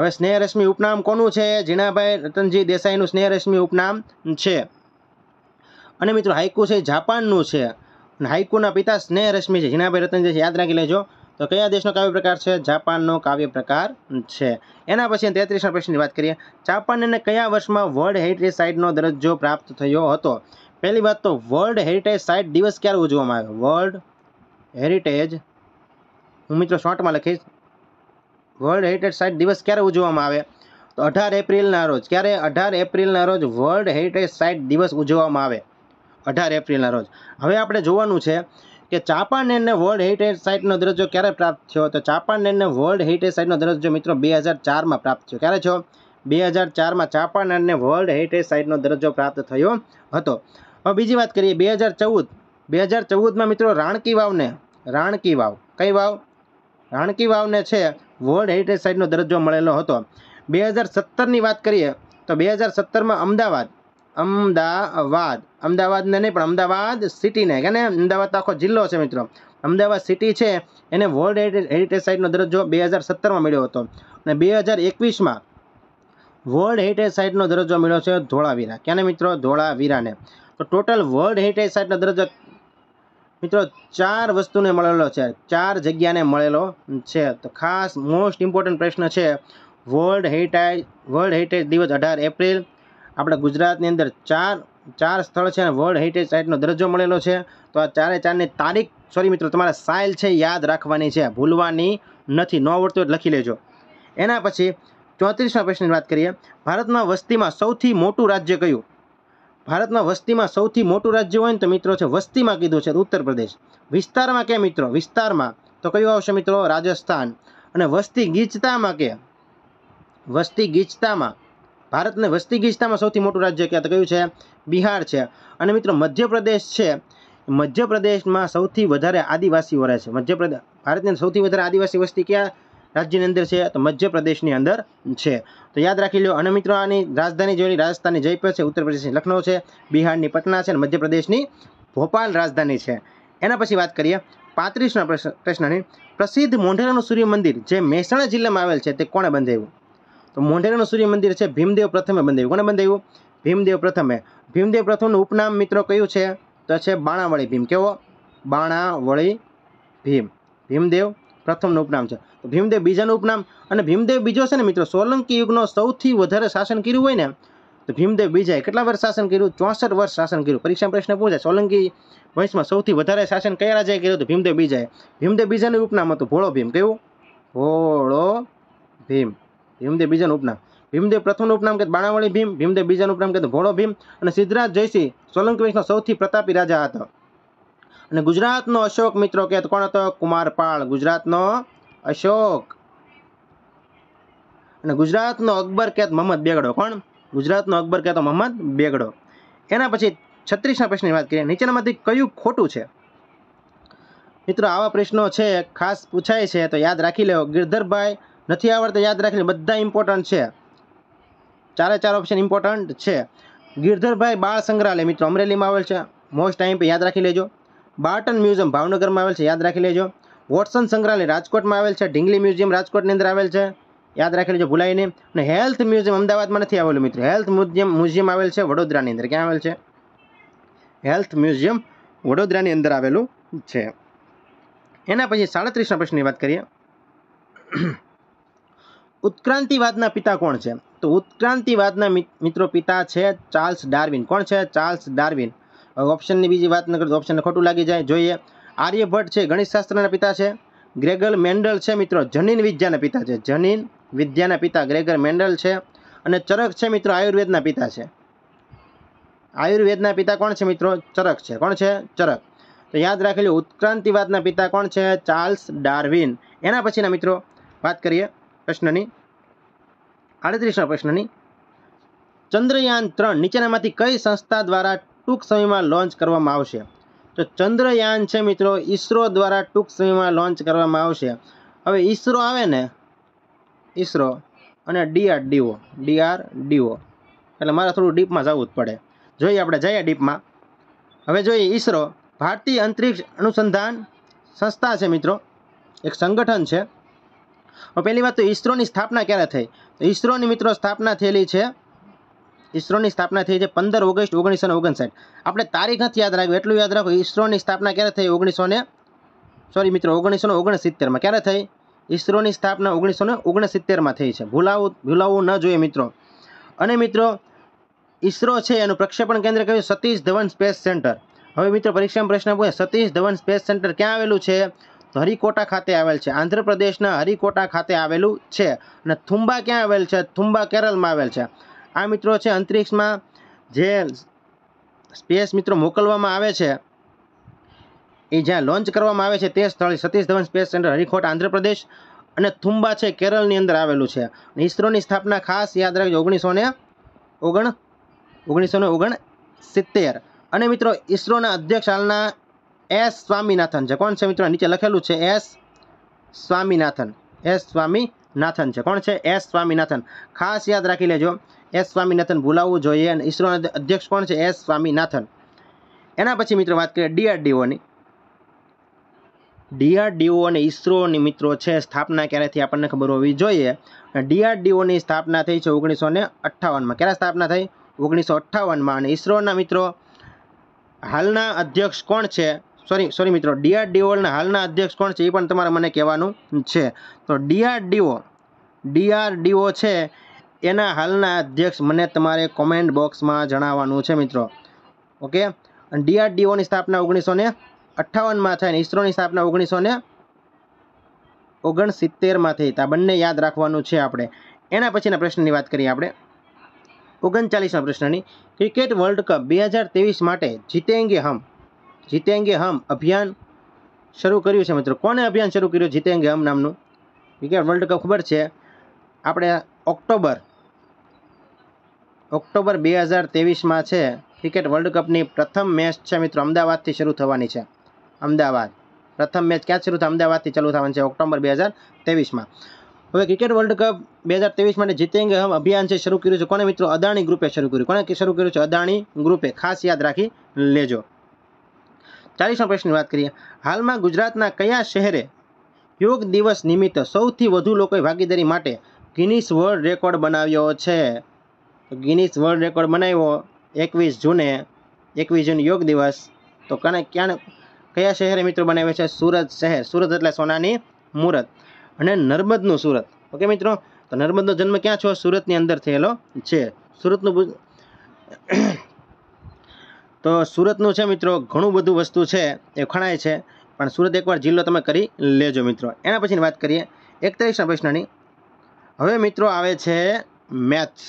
હવે સ્નેહરશ્મિ ઉપનામ કોનું છે ઝીણાભાઈ રતનજી દેસાઈનું સ્નેહરશ્મિ ઉપનામ છે અને મિત્રો હાઇકુ છે જાપાનનું છે અને હાઈકુના પિતા સ્નેહરશ્મિ છે ઝીણાભાઈ રતનજી યાદ રાખી લેજો તો કયા દેશનો કાવ્ય પ્રકાર છે જાપાનનો કાવ્ય પ્રકાર છે એના પછી તેત્રીસના પ્રશ્નની વાત કરીએ જાપાનને કયા વર્ષમાં વર્લ્ડ હેરિટેજ સાઇટનો દરજ્જો પ્રાપ્ત થયો હતો પહેલી વાત તો વર્લ્ડ હેરિટેજ સાઇટ દિવસ ક્યારે ઉજવવામાં આવે વર્લ્ડ હેરિટેજ હું મિત્રો શોર્ટમાં લખીશ વર્લ્ડ હેરિટેજ સાઇટ દિવસ ક્યારે ઉજવવામાં આવે તો અઢાર એપ્રિલના રોજ ક્યારે અઢાર એપ્રિલના રોજ વર્લ્ડ હેરિટેજ સાઇટ દિવસ ઉજવવામાં આવે અઢાર એપ્રિલના રોજ હવે આપણે જોવાનું છે કે ચાંપાનેરને વર્લ્ડ હેરિટેજ સાઇટનો દરજ્જો ક્યારે પ્રાપ્ત થયો તો ચાંપાનેરને વર્લ્ડ હેરિટેજ સાઇટનો દરજ્જો મિત્રો બે હજાર ચારમાં પ્રાપ્ત થયો ક્યારે છો બે હજાર ચારમાં ચાંપાનેરને વર્લ્ડ હેરિટેજ સાઇટનો દરજ્જો પ્રાપ્ત થયો હતો હવે બીજી વાત કરીએ બે હજાર ચૌદ બે હજાર ચૌદમાં મિત્રો રાણકી વાવને રાણકી વાવ કઈ વાવ રાણકી વાવને છે વર્લ્ડ હેરિટેજ સાઇટનો દરજ્જો મળેલો હતો બે હજાર સત્તરની વાત કરીએ તો બે હજાર સત્તરમાં અમદાવાદ અમદાવાદ અમદાવાદને નહીં પણ અમદાવાદ સિટીને કે અમદાવાદ આખો જિલ્લો છે મિત્રો અમદાવાદ સિટી છે એને વર્લ્ડ હેરિટેજ સાઇટનો દરજ્જો બે હજાર સત્તરમાં મળ્યો હતો અને બે હજાર એકવીસમાં વર્લ્ડ હેરિટેજ સાઇટનો દરજ્જો મળ્યો છે ધોળાવીરા ક્યાંને મિત્રો ધોળાવીરાને તો ટોટલ વર્લ્ડ હેરિટેજ સાઇટનો દરજ્જો મિત્રો ચાર વસ્તુને મળેલો છે ચાર જગ્યાને મળેલો છે તો ખાસ મોસ્ટ ઇમ્પોર્ટન્ટ પ્રશ્ન છે વર્લ્ડ હેરિટેજ વર્લ્ડ હેરિટેજ દિવસ અઢાર એપ્રિલ આપણે ગુજરાતની અંદર ચાર ચાર સ્થળ છે અને વર્લ્ડ હેરિટેજ સાઇટનો દરજ્જો મળેલો છે તો આ ચારે ચારની તારીખ સોરી મિત્રો તમારે સાઇલ છે યાદ રાખવાની છે ભૂલવાની નથી ન આવડતું એટલે લખી લેજો એના પછી ચોત્રીસમાં પ્રશ્નની વાત કરીએ ભારતમાં વસ્તીમાં સૌથી મોટું રાજ્ય કયું ભારતમાં વસ્તીમાં સૌથી મોટું રાજ્ય હોય ને તો મિત્રો છે વસ્તીમાં કીધું છે ઉત્તર પ્રદેશ વિસ્તારમાં કે મિત્રો વિસ્તારમાં તો કયું આવશે મિત્રો રાજસ્થાન અને વસ્તી ગીચતામાં કે વસ્તી ગીચતામાં ભારતને વસ્તી ગીચતામાં સૌથી મોટું રાજ્ય ક્યાં તો કયું છે બિહાર છે અને મિત્રો મધ્યપ્રદેશ છે મધ્યપ્રદેશમાં સૌથી વધારે આદિવાસી વરે છે મધ્યપ્રદેશ ભારતની સૌથી વધારે આદિવાસી વસ્તી ક્યાં રાજ્યની અંદર છે તો મધ્યપ્રદેશની અંદર છે તો યાદ રાખી લો અને મિત્રો આની રાજધાની જોઈ રાજસ્થાનની જયપુર છે ઉત્તર પ્રદેશની લખનઉ છે બિહારની પટના છે અને મધ્યપ્રદેશની ભોપાલ રાજધાની છે એના પછી વાત કરીએ પાંત્રીસના પ્રશ્નની પ્રસિદ્ધ મોઢેરાનું સૂર્ય મંદિર જે મહેસાણા જિલ્લામાં આવેલ છે તે કોણે બંધાયું તો મોઢેરાનું સૂર્ય મંદિર છે ભીમદેવ પ્રથમે બંધાવ્યું કોણે બંધાયું ભીમદેવ પ્રથમે ભીમદેવ પ્રથમનું ઉપનામ મિત્રો કયું છે તો છે બાણાવળી ભીમ કેવો બાણાવળી ભીમ ભીમદેવ પ્રથમનું ઉપનામ છે ભીમદેવ બીજાનું ઉપનામ અને ભીમદેવ બીજો છે ને મિત્રો સોલંકી યુગનો સૌથી વધારે શાસન કર્યું હોય ને તો ભીમદેવ બીજાએ કેટલા વર્ષ શાસન કર્યું ચોસઠ વર્ષ શાસન કર્યું પરીક્ષા પ્રશ્ન પૂછાય સોલંકી વંશમાં સૌથી વધારે શાસન કયા રાજાએ કર્યું હતું ભીમદેવ બીજાએ ભીમદેવ બીજાનું ઉપનામ હતું ભોળો ભીમ કેવું ભોળો ભીમ ભીમદેવ બીજાનું ઉપનામ ભીમદેવ પ્રથમનું ઉપનામ કે બાણાવળી ભીમ ભીમદેવ બીજાનું ઉપનામ કે ભોળો ભીમ અને સિદ્ધરાજ જયસિંહ સોલંકી વંશનો સૌથી પ્રતાપી રાજા હતો અને ગુજરાતનો અશોક મિત્રો કે કોણ હતો કુમારપાળ ગુજરાતનો અશોક અને ગુજરાતનો અકબર કહેત મોહમ્મદ બેગડો કોણ ગુજરાતનો અકબર કહેતો મોહમ્મદ બેગડો એના પછી છત્રીસના પ્રશ્નની વાત કરીએ નીચેનામાંથી કયું ખોટું છે મિત્રો આવા પ્રશ્નો છે ખાસ પૂછાય છે તો યાદ રાખી લેવો ગિરધરભાઈ નથી આવડતો યાદ રાખી લે બધા ઇમ્પોર્ટન્ટ છે ચારે ચાર ઓપ્શન ઇમ્પોર્ટન્ટ છે ગિરધરભાઈ બાળ સંગ્રહાલય મિત્રો અમરેલીમાં આવેલ છે મોસ્ટ ટાઈમ પર યાદ રાખી લેજો બાર્ટન મ્યુઝિયમ ભાવનગરમાં આવેલ છે યાદ રાખી લેજો વોટસન સંગ્રહાલય રાજકોટમાં આવેલ છે ઢીંગલી મ્યુઝિયમ રાજકોટની અંદર આવેલ છે યાદ રાખી જો ભૂલાય નહીં અને હેલ્થ મ્યુઝિયમ અમદાવાદમાં નથી આવેલું મિત્રો હેલ્થ મ્યુઝિયમ મ્યુઝિયમ આવેલ છે વડોદરાની અંદર ક્યાં આવેલ છે હેલ્થ મ્યુઝિયમ વડોદરાની અંદર આવેલું છે એના પછી સાડત્રીસના પ્રશ્નની વાત કરીએ ઉત્ક્રાંતિવાદના પિતા કોણ છે તો ઉત્ક્રાંતિવાદના મિત્રો પિતા છે ચાર્લ્સ ડાર્વિન કોણ છે ચાર્લ્સ ડાર્વિન ઓપ્શનની બીજી વાત ન કરતો ઓપ્શનને ખોટું લાગી જાય જોઈએ આર્યભટ્ટ છે ગણિતશાસ્ત્રના પિતા છે ગ્રેગર મેન્ડલ છે મિત્રો જનીન વિદ્યાના પિતા છે જનીન વિદ્યાના પિતા ગ્રેગર મેન્ડલ છે અને ચરક છે મિત્રો આયુર્વેદના પિતા છે આયુર્વેદના પિતા કોણ છે મિત્રો ચરક છે કોણ છે ચરક તો યાદ રાખી ઉત્ક્રાંતિવાદના પિતા કોણ છે ચાર્લ્સ ડાર્વિન એના પછીના મિત્રો વાત કરીએ પ્રશ્નની આડત્રીસના પ્રશ્નની ચંદ્રયાન ત્રણ નીચેનામાંથી કઈ સંસ્થા દ્વારા ટૂંક સમયમાં લોન્ચ કરવામાં આવશે તો ચંદ્રયાન છે મિત્રો ઈસરો દ્વારા ટૂંક સમયમાં લોન્ચ કરવામાં આવશે હવે ઈસરો આવે ને ઈસરો અને ડીઆરડીઓ ડીઆરડીઓ એટલે મારે થોડું ડીપમાં જવું જ પડે જોઈએ આપણે જઈએ ડીપમાં હવે જોઈએ ઈસરો ભારતીય અંતરિક્ષ અનુસંધાન સંસ્થા છે મિત્રો એક સંગઠન છે પહેલી વાત તો ઈસરોની સ્થાપના ક્યારે થઈ તો ઈસરોની મિત્રો સ્થાપના થયેલી છે ઇસરોની સ્થાપના થઈ છે પંદર ઓગસ્ટ ઓગણીસો ને ઓગણસાઠ આપણે તારીખ નથી યાદ રાખવી એટલું યાદ રાખો ઇસરોની સ્થાપના ક્યારે થઈ ઓગણીસો સોરી મિત્રો ઓગણીસો ને ઓગણસિત્તેરમાં ક્યારે થઈ ઈસરોની સ્થાપના ઓગણીસો ને ઓગણસિત્તેરમાં થઈ છે ભૂલાવું ભૂલાવવું ન જોઈએ મિત્રો અને મિત્રો ઈસરો છે એનું પ્રક્ષેપણ કેન્દ્ર કહ્યું સતીશ ધવન સ્પેસ સેન્ટર હવે મિત્રો પરીક્ષામાં પ્રશ્ન પૂછે સતીશ ધવન સ્પેસ સેન્ટર ક્યાં આવેલું છે તો હરિકોટા ખાતે આવેલ છે આંધ્રપ્રદેશના હરિકોટા ખાતે આવેલું છે અને થુંબા ક્યાં આવેલ છે થુંબા કેરળમાં આવેલ છે આ મિત્રો છે અંતરિક્ષમાં જે સ્પેસ મિત્રો મોકલવામાં આવે છે એ જ્યાં લોન્ચ કરવામાં આવે છે તે સ્થળે સતીશ ધવન સ્પેસ સેન્ટર હરિકોટ આંધ્રપ્રદેશ અને થુંબા છે કેરળની અંદર આવેલું છે અને ઇસરોની સ્થાપના ખાસ યાદ રાખજો ઓગણીસો ને ઓગણ ઓગણીસો ને ઓગણ સિત્તેર અને મિત્રો ઇસરોના અધ્યક્ષ હાલના એસ સ્વામીનાથન છે કોણ છે મિત્રો નીચે લખેલું છે એસ સ્વામીનાથન એસ સ્વામીનાથન છે કોણ છે એસ સ્વામીનાથન ખાસ યાદ રાખી લેજો એસ સ્વામિનાથન ભૂલાવવું જોઈએ અને ઈસરોના અધ્યક્ષ કોણ છે એસ સ્વામિનાથન એના પછી મિત્રો વાત કરીએ ડીઆરડીઓની ડીઆરડીઓ અને ઈસરોની મિત્રો છે સ્થાપના ક્યારેથી આપણને ખબર હોવી જોઈએ ડીઆરડીઓની સ્થાપના થઈ છે ઓગણીસો ને અઠ્ઠાવનમાં ક્યારે સ્થાપના થઈ ઓગણીસો અઠ્ઠાવનમાં અને ઈસરોના મિત્રો હાલના અધ્યક્ષ કોણ છે સોરી સોરી મિત્રો ડીઆરડીઓના હાલના અધ્યક્ષ કોણ છે એ પણ તમારે મને કહેવાનું છે તો ડીઆરડીઓ ડીઆરડીઓ છે એના હાલના અધ્યક્ષ મને તમારે કોમેન્ટ બોક્સમાં જણાવવાનું છે મિત્રો ઓકે અને ડીઆરડીઓની સ્થાપના ઓગણીસો ને અઠ્ઠાવનમાં થાય અને ઇસરોની સ્થાપના ઓગણીસો ને ઓગણસિત્તેરમાં થઈ આ બંને યાદ રાખવાનું છે આપણે એના પછીના પ્રશ્નની વાત કરીએ આપણે ઓગણચાલીસના પ્રશ્નની ક્રિકેટ વર્લ્ડ કપ બે હજાર ત્રેવીસ માટે જીતેંગે હમ જીતેંગે હમ અભિયાન શરૂ કર્યું છે મિત્રો કોને અભિયાન શરૂ કર્યું જીતેંગે હમ નામનું ક્રિકેટ વર્લ્ડ કપ ખબર છે આપણે ઓક્ટોબર ઓક્ટોબર બે હજાર ત્રેવીસમાં છે ક્રિકેટ વર્લ્ડ કપની પ્રથમ મેચ છે મિત્રો અમદાવાદથી શરૂ થવાની છે અમદાવાદ પ્રથમ મેચ ક્યાં શરૂ થાય અમદાવાદથી ચાલુ થવાની છે ઓક્ટોબર બે હજાર તેવીસમાં હવે ક્રિકેટ વર્લ્ડ કપ બે હજાર ત્રેવીસ માટે જીતેંગે હમ અભિયાન છે શરૂ કર્યું છે કોને મિત્રો અદાણી ગ્રુપે શરૂ કર્યું કોને શરૂ કર્યું છે અદાણી ગ્રુપે ખાસ યાદ રાખી લેજો ચાલીસમાં પ્રશ્નની વાત કરીએ હાલમાં ગુજરાતના કયા શહેરે યોગ દિવસ નિમિત્ત સૌથી વધુ લોકોએ ભાગીદારી માટે ગિનિસ વર્લ્ડ રેકોર્ડ બનાવ્યો છે ગિનિસ વર્લ્ડ રેકોર્ડ બનાવ્યો એકવીસ જૂને એકવીસ જૂન યોગ દિવસ તો કને ક્યાં કયા શહેરે મિત્રો બનાવ્યા છે સુરત શહેર સુરત એટલે સોનાની મૂરત અને નર્મદનું સુરત ઓકે મિત્રો તો નર્મદનો જન્મ ક્યાં છો સુરતની અંદર થયેલો છે સુરતનું તો સુરતનું છે મિત્રો ઘણું બધું વસ્તુ છે એ ખણાય છે પણ સુરત એકવાર જિલ્લો તમે કરી લેજો મિત્રો એના પછીની વાત કરીએ એકતાલીસના પ્રશ્નની હવે મિત્રો આવે છે મેથ્સ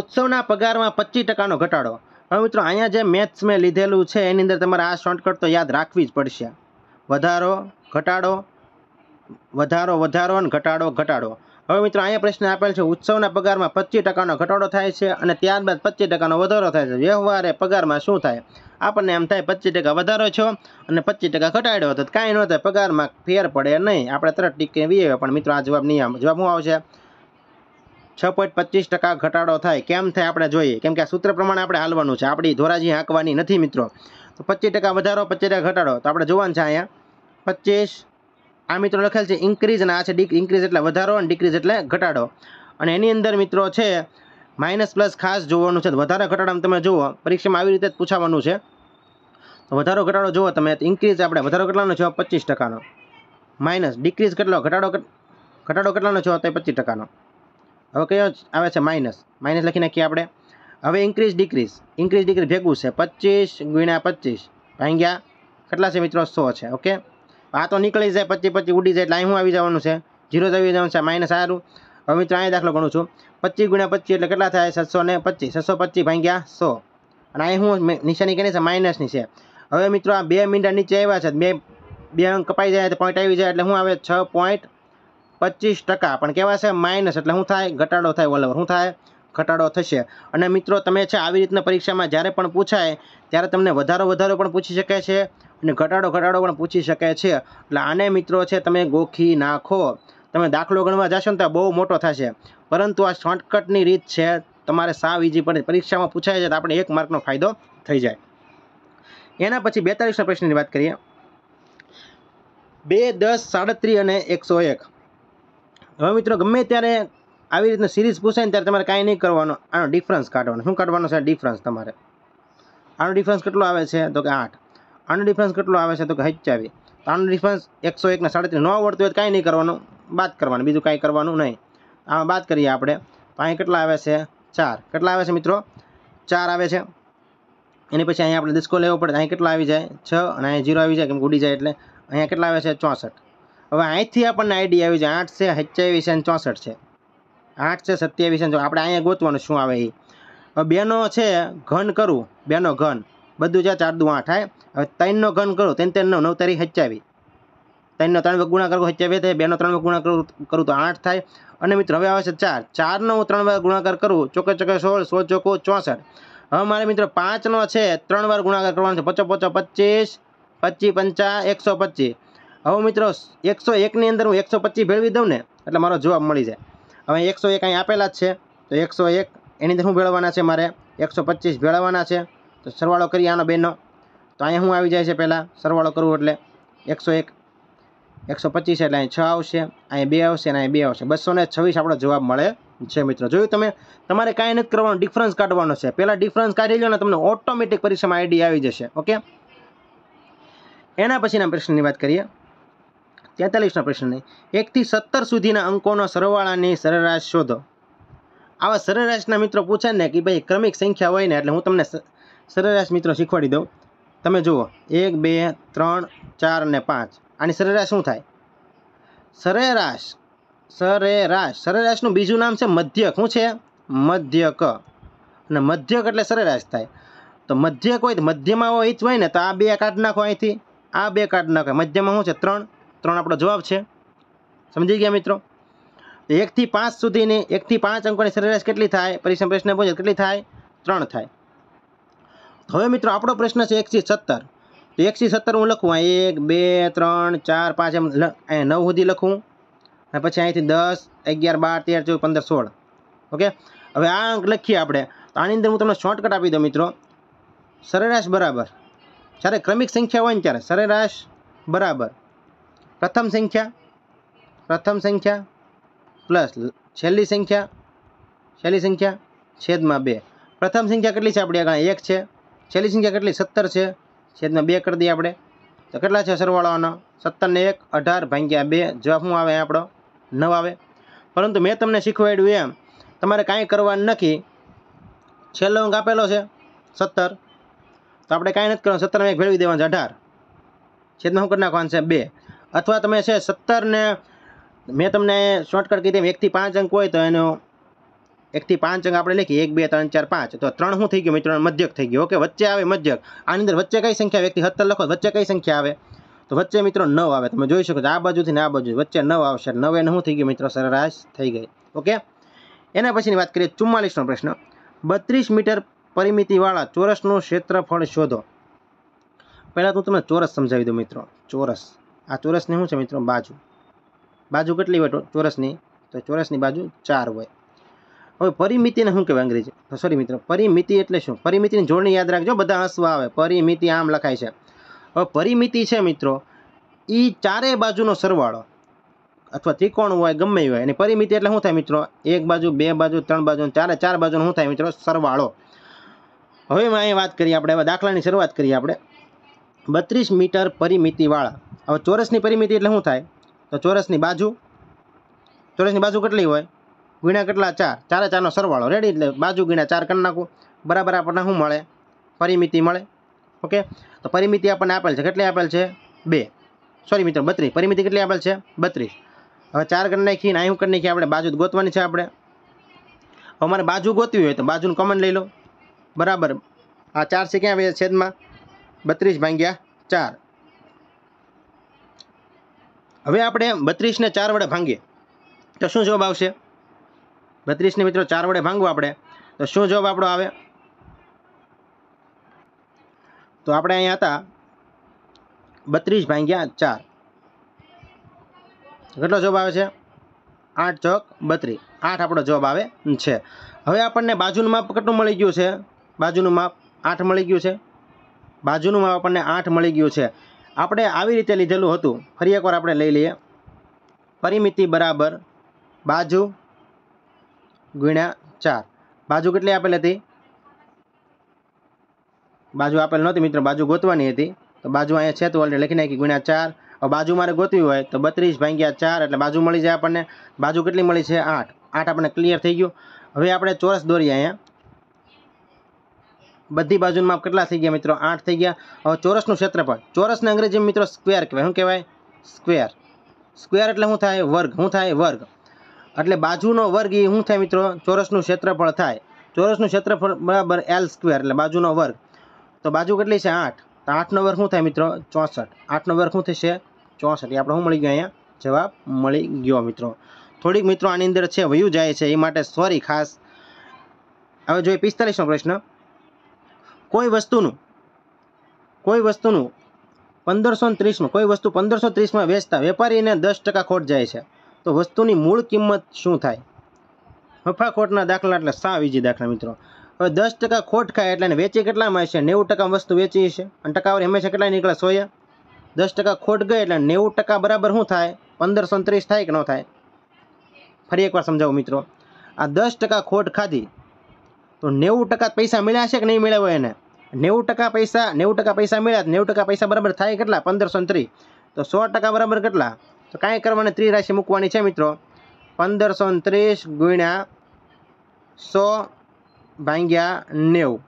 ઉત્સવના પગારમાં પચીસ ટકાનો ઘટાડો હવે મિત્રો અહીંયા જે મેથ્સ મેં લીધેલું છે એની અંદર તમારે આ શોર્ટકટ તો યાદ રાખવી જ પડશે વધારો ઘટાડો વધારો વધારો અને ઘટાડો ઘટાડો હવે મિત્રો અહીંયા પ્રશ્ન આપેલ છે ઉત્સવના પગારમાં પચીસ ટકાનો ઘટાડો થાય છે અને ત્યારબાદ પચીસ ટકાનો વધારો થાય છે વ્યવહારે પગારમાં શું થાય આપણને એમ થાય પચીસ ટકા વધારો છો અને પચીસ ટકા ઘટાડ્યો તો કાંઈ ન થાય પગારમાં ફેર પડે નહીં આપણે તરત ટીકે વીએ પણ મિત્રો આ જવાબ નહીં આમ જવાબ શું આવશે છ પોઈન્ટ પચીસ ટકા ઘટાડો થાય કેમ થાય આપણે જોઈએ કેમ કે આ સૂત્ર પ્રમાણે આપણે હાલવાનું છે આપણી ધોરાજી હાંકવાની નથી મિત્રો તો પચીસ ટકા વધારો પચીસ ટકા ઘટાડો તો આપણે જોવાનું છે અહીંયા પચીસ આ મિત્રો લખેલ છે ઇન્ક્રીઝ અને આ છે ડીક ઇન્ક્રીઝ એટલે વધારો અને ડિક્રીઝ એટલે ઘટાડો અને એની અંદર મિત્રો છે માઇનસ પ્લસ ખાસ જોવાનું છે વધારે ઘટાડો તમે જુઓ પરીક્ષામાં આવી રીતે જ પૂછાવાનું છે તો વધારો ઘટાડો જુઓ તમે ઇન્ક્રીઝ આપણે વધારો કેટલાનો છો પચીસ ટકાનો માઇનસ ડિક્રીઝ કેટલો ઘટાડો ઘટાડો કેટલાનો છો તો પચીસ ટકાનો હવે કયો આવે છે માઇનસ માઇનસ લખી નાખીએ આપણે હવે ઇન્ક્રીઝ ડિક્રીઝ ઇન્ક્રીઝ ડિક્રીઝ ભેગું છે પચીસ ગુણ્યા પચીસ ભાંગ્યા કેટલા છે મિત્રો સો છે ઓકે આ તો નીકળી જાય પચીસ પચીસ ઉડી જાય એટલે અહીં હું આવી જવાનું છે જીરો જ આવી જવાનું છે માઇનસ સારું હવે મિત્રો અહીં દાખલો ગણું છું પચીસ ગુણ્યા પચીસ એટલે કેટલા થાય સાતસો ને પચીસ છસો પચીસ ભાંગ્યા સો અને અહીં હું નિશાની કરી છે માઇનસની છે હવે મિત્રો આ બે મીંડા નીચે આવ્યા છે બે બે અંક કપાઈ જાય તો પોઈન્ટ આવી જાય એટલે હું આવે છ પોઈન્ટ પચીસ ટકા પણ કેવા છે માઇનસ એટલે શું થાય ઘટાડો થાય ઓલ શું થાય ઘટાડો થશે અને મિત્રો તમે છે આવી રીતના પરીક્ષામાં જ્યારે પણ પૂછાય ત્યારે તમને વધારો વધારો પણ પૂછી શકે છે અને ઘટાડો ઘટાડો પણ પૂછી શકે છે એટલે આને મિત્રો છે તમે ગોખી નાખો તમે દાખલો ગણવા જશો ને તો બહુ મોટો થશે પરંતુ આ શોર્ટકટની રીત છે તમારે સાવ ઇઝી પડે પરીક્ષામાં પૂછાય છે તો આપણે એક માર્કનો ફાયદો થઈ જાય એના પછી બેતાલીસના પ્રશ્નની વાત કરીએ બે દસ સાડત્રીસ અને એકસો એક હવે મિત્રો ગમે ત્યારે આવી રીતના સિરીઝ પૂછાય ને ત્યારે તમારે કાંઈ નહીં કરવાનું આનો ડિફરન્સ કાઢવાનો શું કાઢવાનો છે ડિફરન્સ તમારે આનો ડિફરન્સ કેટલો આવે છે તો કે આઠ આનો ડિફરન્સ કેટલો આવે છે તો કે તો આનો ડિફરન્સ એકસો એકને સાડત્રીસ ન આવડતું હોય તો કાંઈ નહીં કરવાનું બાદ કરવાનું બીજું કાંઈ કરવાનું નહીં આમાં બાદ કરીએ આપણે તો અહીં કેટલા આવે છે ચાર કેટલા આવે છે મિત્રો ચાર આવે છે એની પછી અહીંયા આપણે ડિસ્કો લેવો પડે અહીંયા કેટલા આવી જાય છ અને અહીંયા જીરો આવી જાય કેમ ઉડી જાય એટલે અહીંયા કેટલા આવે છે ચોસઠ હવે અહીંથી આપણને આઈડિયા આવી જાય આઠ છે સત્યાવીસ અને ચોસઠ છે આઠ છે સત્યાવીસ અને આપણે અહીંયા ગોતવાનું શું આવે એ હવે બેનો છે ઘન કરવું બેનો ઘન બધું જ્યાં ચાર દુ આઠ થાય હવે ત્રણનો ઘન કરું ત્રણ ત્રણનો નવ તારીખ સત્યાવી ત્રણનો ત્રણ ગુણા કરો સત્યાવી થાય બેનો ત્રણ ગુણા કરું કરું તો આઠ થાય અને મિત્રો હવે આવે છે ચાર ચારનો હું ત્રણ વાર ગુણાકાર કરું ચોકે ચોકે સોળ સોળ ચોકો ચોસઠ હવે મારે મિત્રો પાંચનો છે ત્રણ વાર ગુણાકાર કરવાનો છે પચો પચો પચીસ પચીસ પંચા એકસો પચીસ હવે મિત્રો એકસો એકની અંદર હું એકસો પચીસ ભેળવી દઉં ને એટલે મારો જવાબ મળી જાય હવે એકસો એક અહીં આપેલા જ છે તો એકસો એક એની અંદર શું ભેળવવાના છે મારે એકસો પચીસ ભેળવવાના છે તો સરવાળો કરીએ આનો બેનો તો અહીંયા શું આવી જાય છે પહેલાં સરવાળો કરવું એટલે એકસો એક એકસો પચીસ એટલે અહીં છ આવશે અહીં બે આવશે અને અહીં બે આવશે બસો ને છવ્વીસ આપણો જવાબ મળે છે મિત્રો જોયું તમે તમારે કાંઈ નથી કરવાનું ડિફરન્સ કાઢવાનો છે પહેલાં ડિફરન્સ કાઢી લો ને તમને ઓટોમેટિક પરીક્ષામાં આઈડી આવી જશે ઓકે એના પછીના પ્રશ્નની વાત કરીએ તેતાલીસના પ્રશ્નને એકથી સત્તર સુધીના અંકોનો સરવાળાની સરેરાશ શોધો આવા સરેરાશના મિત્રો પૂછે ને કે ભાઈ ક્રમિક સંખ્યા હોય ને એટલે હું તમને સરેરાશ મિત્રો શીખવાડી દઉં તમે જુઓ એક બે ત્રણ ચાર અને પાંચ આની સરેરાશ શું થાય સરેરાશ સરેરાશ સરેરાશનું બીજું નામ છે મધ્યક શું છે મધ્યક અને મધ્યક એટલે સરેરાશ થાય તો મધ્યક હોય તો મધ્યમાં હોય એ જ હોય ને તો આ બે કાઢ નાખો અહીંથી આ બે કાઢ નાખો મધ્યમાં શું છે ત્રણ ત્રણ આપણો જવાબ છે સમજી ગયા મિત્રો એકથી પાંચ સુધીની એકથી પાંચ અંકોની સરેરાશ કેટલી થાય પરીક્ષા પ્રશ્ન પૂછે કેટલી થાય ત્રણ થાય હવે મિત્રો આપણો પ્રશ્ન છે એકથી સત્તર તો એકથી સત્તર હું લખું અહીં એક બે ત્રણ ચાર પાંચ એમ અહીંયા નવ સુધી લખું અને પછી અહીંયાથી દસ અગિયાર બાર તેર ચૌદ પંદર સોળ ઓકે હવે આ અંક લખીએ આપણે તો આની અંદર હું તમને શોર્ટકટ આપી દઉં મિત્રો સરેરાશ બરાબર જ્યારે ક્રમિક સંખ્યા હોય ને ત્યારે સરેરાશ બરાબર પ્રથમ સંખ્યા પ્રથમ સંખ્યા પ્લસ છેલ્લી સંખ્યા છેલ્લી સંખ્યા છેદમાં બે પ્રથમ સંખ્યા કેટલી છે આપણી આગળ એક છે છેલ્લી સંખ્યા કેટલી સત્તર છે છેદમાં બે કરી દઈએ આપણે તો કેટલા છે સરવાળાનો સત્તરને એક અઢાર ભાંગ્યા બે જવાબ શું આવે આપણો નવ આવે પરંતુ મેં તમને શીખવાડ્યું એમ તમારે કાંઈ કરવાનું નથી છેલ્લો અંક આપેલો છે સત્તર તો આપણે કાંઈ નથી કરવાનું સત્તરમાં એક ભેળવી દેવાનું છે અઢાર છેદમાં શું કરી નાખવાનું છે બે અથવા તમે છે સત્તરને મેં તમને શોર્ટકટ કીધી એકથી પાંચ અંક હોય તો એનો એકથી પાંચ અંક આપણે લખીએ એક બે ત્રણ ચાર પાંચ તો ત્રણ શું થઈ ગયું મિત્રો મધ્યક થઈ ગયો ઓકે વચ્ચે આવે મધ્યક આની અંદર વચ્ચે કઈ સંખ્યા વ્યક્તિ એકથી સત્તર લખો વચ્ચે કઈ સંખ્યા આવે તો વચ્ચે મિત્રો નવ આવે તમે જોઈ શકો છો આ બાજુથી ને આ બાજુ વચ્ચે નવ આવશે નવે એને શું થઈ ગયું મિત્રો સરેરાશ થઈ ગઈ ઓકે એના પછીની વાત કરીએ ચુમ્માલીસનો પ્રશ્ન બત્રીસ મીટર પરિમિતિવાળા ચોરસનું ક્ષેત્રફળ શોધો પહેલાં તો હું તમને ચોરસ સમજાવી દઉં મિત્રો ચોરસ આ ચોરસની શું છે મિત્રો બાજુ બાજુ કેટલી હોય ચોરસની તો ચોરસની બાજુ ચાર હોય હવે પરિમિતિને શું કહેવાય અંગ્રેજી તો સોરી મિત્રો પરિમિતિ એટલે શું પરિમિતિની જોડણી યાદ રાખજો બધા હસવા આવે પરિમિતિ આમ લખાય છે હવે પરિમિતિ છે મિત્રો એ ચારેય બાજુનો સરવાળો અથવા ત્રિકોણ હોય ગમે હોય અને પરિમિતિ એટલે શું થાય મિત્રો એક બાજુ બે બાજુ ત્રણ બાજુ ચારે ચાર બાજુનો શું થાય મિત્રો સરવાળો હવે અહીં વાત કરીએ આપણે દાખલાની શરૂઆત કરીએ આપણે બત્રીસ મીટર પરિમિતિવાળા હવે ચોરસની પરિમિતિ એટલે શું થાય તો ચોરસની બાજુ ચોરસની બાજુ કેટલી હોય ગીણા કેટલા ચાર ચારે ચારનો સરવાળો રેડી એટલે બાજુ ગીણા ચાર કરી નાખું બરાબર આપણને શું મળે પરિમિતિ મળે ઓકે તો પરિમિતિ આપણને આપેલ છે કેટલી આપેલ છે બે સોરી મિત્રો બત્રીસ પરિમિતિ કેટલી આપેલ છે બત્રીસ હવે ચાર કરી નાખીને અહીં કરી નાખીએ આપણે બાજુ ગોતવાની છે આપણે હવે મારે બાજુ ગોતવી હોય તો બાજુનું કમન લઈ લો બરાબર આ ચાર છે ક્યાં આવે છેદમાં બત્રીસ ભાંગ્યા ચાર હવે આપણે બત્રીસને ચાર વડે ભાંગીએ તો શું જવાબ આવશે બત્રીસને મિત્રો ચાર વડે ભાંગવું આપણે તો શું જવાબ આપણો આવે તો આપણે અહીંયા હતા બત્રીસ ભાંગ્યા ચાર કેટલો જવાબ આવે છે આઠ ચોક બત્રીસ આઠ આપણો જવાબ આવે છે હવે આપણને બાજુનું માપ કેટલું મળી ગયું છે બાજુનું માપ આઠ મળી ગયું છે બાજુનું માપ આપણને આઠ મળી ગયું છે આપણે આવી રીતે લીધેલું હતું ફરી એકવાર આપણે લઈ લઈએ પરિમિતિ બરાબર બાજુ ગુણ્યા ચાર બાજુ કેટલી આપેલ હતી બાજુ આપેલ નહોતી મિત્રો બાજુ ગોતવાની હતી તો બાજુ અહીંયા છે તો ઓલરેડી લખી નાખી ગુણ્યા ચાર બાજુ મારે ગોતવી હોય તો બત્રીસ ભાંગ્યા ચાર એટલે બાજુ મળી જાય આપણને બાજુ કેટલી મળી છે આઠ આઠ આપણને ક્લિયર થઈ ગયું હવે આપણે ચોરસ દોરીએ અહીંયા બધી બાજુનું માપ કેટલા થઈ ગયા મિત્રો આઠ થઈ ગયા હવે ચોરસનું ક્ષેત્રફળ ચોરસને અંગ્રેજી મિત્રો સ્ક્વેર કહેવાય શું કહેવાય સ્ક્વેર સ્ક્વેર એટલે શું થાય વર્ગ શું થાય વર્ગ એટલે બાજુનો વર્ગ એ શું થાય મિત્રો ચોરસનું ક્ષેત્રફળ થાય ચોરસનું ક્ષેત્રફળ બરાબર એલ સ્ક્વેર એટલે બાજુનો વર્ગ તો બાજુ કેટલી છે આઠ તો આઠનો વર્ગ શું થાય મિત્રો ચોસઠ આઠનો વર્ગ શું થશે ચોસઠ એ આપણે શું મળી ગયો અહીંયા જવાબ મળી ગયો મિત્રો થોડીક મિત્રો આની અંદર છે વયું જાય છે એ માટે સોરી ખાસ હવે જોઈએ પિસ્તાલીસનો પ્રશ્ન કોઈ વસ્તુનું કોઈ વસ્તુનું પંદરસો ત્રીસનું કોઈ વસ્તુ પંદરસો ત્રીસમાં વેચતા વેપારીને દસ ટકા ખોટ જાય છે તો વસ્તુની મૂળ કિંમત શું થાય હફાખોટના દાખલા એટલે સાવ ઇજી દાખલા મિત્રો હવે દસ ટકા ખોટ ખાય એટલે વેચી કેટલામાં છે નેવું ટકા વસ્તુ વેચી છે અને ટકાવર હંમેશા કેટલા નીકળે સોએ દસ ટકા ખોટ ગઈ એટલે નેવું ટકા બરાબર શું થાય પંદરસો ત્રીસ થાય કે ન થાય ફરી એકવાર સમજાવું મિત્રો આ દસ ટકા ખોટ ખાધી તો નેવું ટકા પૈસા મળ્યા છે કે નહીં મળ્યા હોય એને નેવું ટકા પૈસા નેવું ટકા પૈસા મળ્યા નેવું ટકા પૈસા બરાબર થાય કેટલા પંદરસો ત્રી તો સો ટકા બરાબર કેટલા તો કાંઈ કરવાની ત્રી ત્રિરાશિ મૂકવાની છે મિત્રો પંદરસો ત્રીસ ગુણ્યા સો ભાંગ્યા નેવું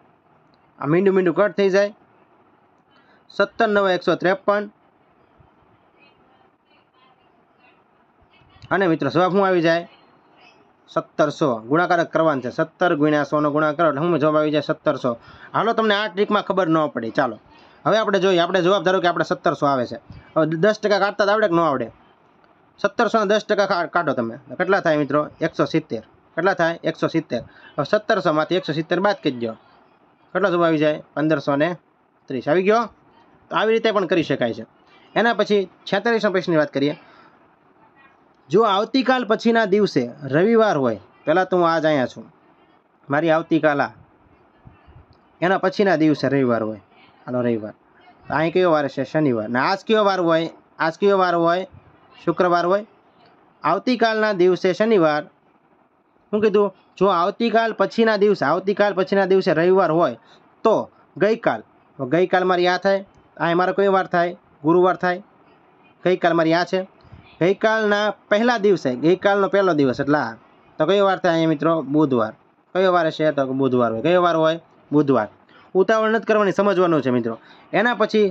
આ મીંડું મીંડું કટ થઈ જાય સત્તર નવ એકસો ત્રેપન અને મિત્રો જવાબ હું આવી જાય સત્તરસો ગુણાકાર કરવાનું છે સત્તર ગુણ્યા સોનો ગુણાકાર એટલે શું જવાબ આવી જાય સત્તરસો હાલો તમને આ ટ્રીકમાં ખબર ન પડી ચાલો હવે આપણે જોઈએ આપણે જવાબ ધારો કે આપણે સત્તરસો આવે છે હવે દસ ટકા કાઢતા આવડે કે ન આવડે સત્તરસોના દસ ટકા કાઢો તમે કેટલા થાય મિત્રો એકસો સિત્તેર કેટલા થાય એકસો સિત્તેર હવે સત્તરસોમાંથી એકસો સિત્તેર બાદ કહી દો કેટલો જવાબ આવી જાય પંદરસો ને ત્રીસ આવી ગયો તો આવી રીતે પણ કરી શકાય છે એના પછી છેતાલીસના પ્રશ્નની વાત કરીએ જો આવતીકાલ પછીના દિવસે રવિવાર હોય પહેલાં તો હું આજ અહીંયા છું મારી આવતીકાલ આ એના પછીના દિવસે રવિવાર હોય આનો રવિવાર અહીં કયો વાર છે શનિવાર ને આજ કયો વાર હોય આજ કયો વાર હોય શુક્રવાર હોય આવતીકાલના દિવસે શનિવાર શું કીધું જો આવતીકાલ પછીના દિવસે આવતીકાલ પછીના દિવસે રવિવાર હોય તો ગઈકાલ ગઈકાલ મારી આ થાય અહીં મારો કયો વાર થાય ગુરુવાર થાય ગઈકાલ મારી આ છે ગઈકાલના પહેલા દિવસે ગઈકાલનો પહેલો દિવસ એટલે તો કયો વાર થાય અહીંયા મિત્રો બુધવાર કયો વાર છે તો બુધવાર હોય કયો વાર હોય બુધવાર ઉતાવળ નથી કરવાની સમજવાનું છે મિત્રો એના પછી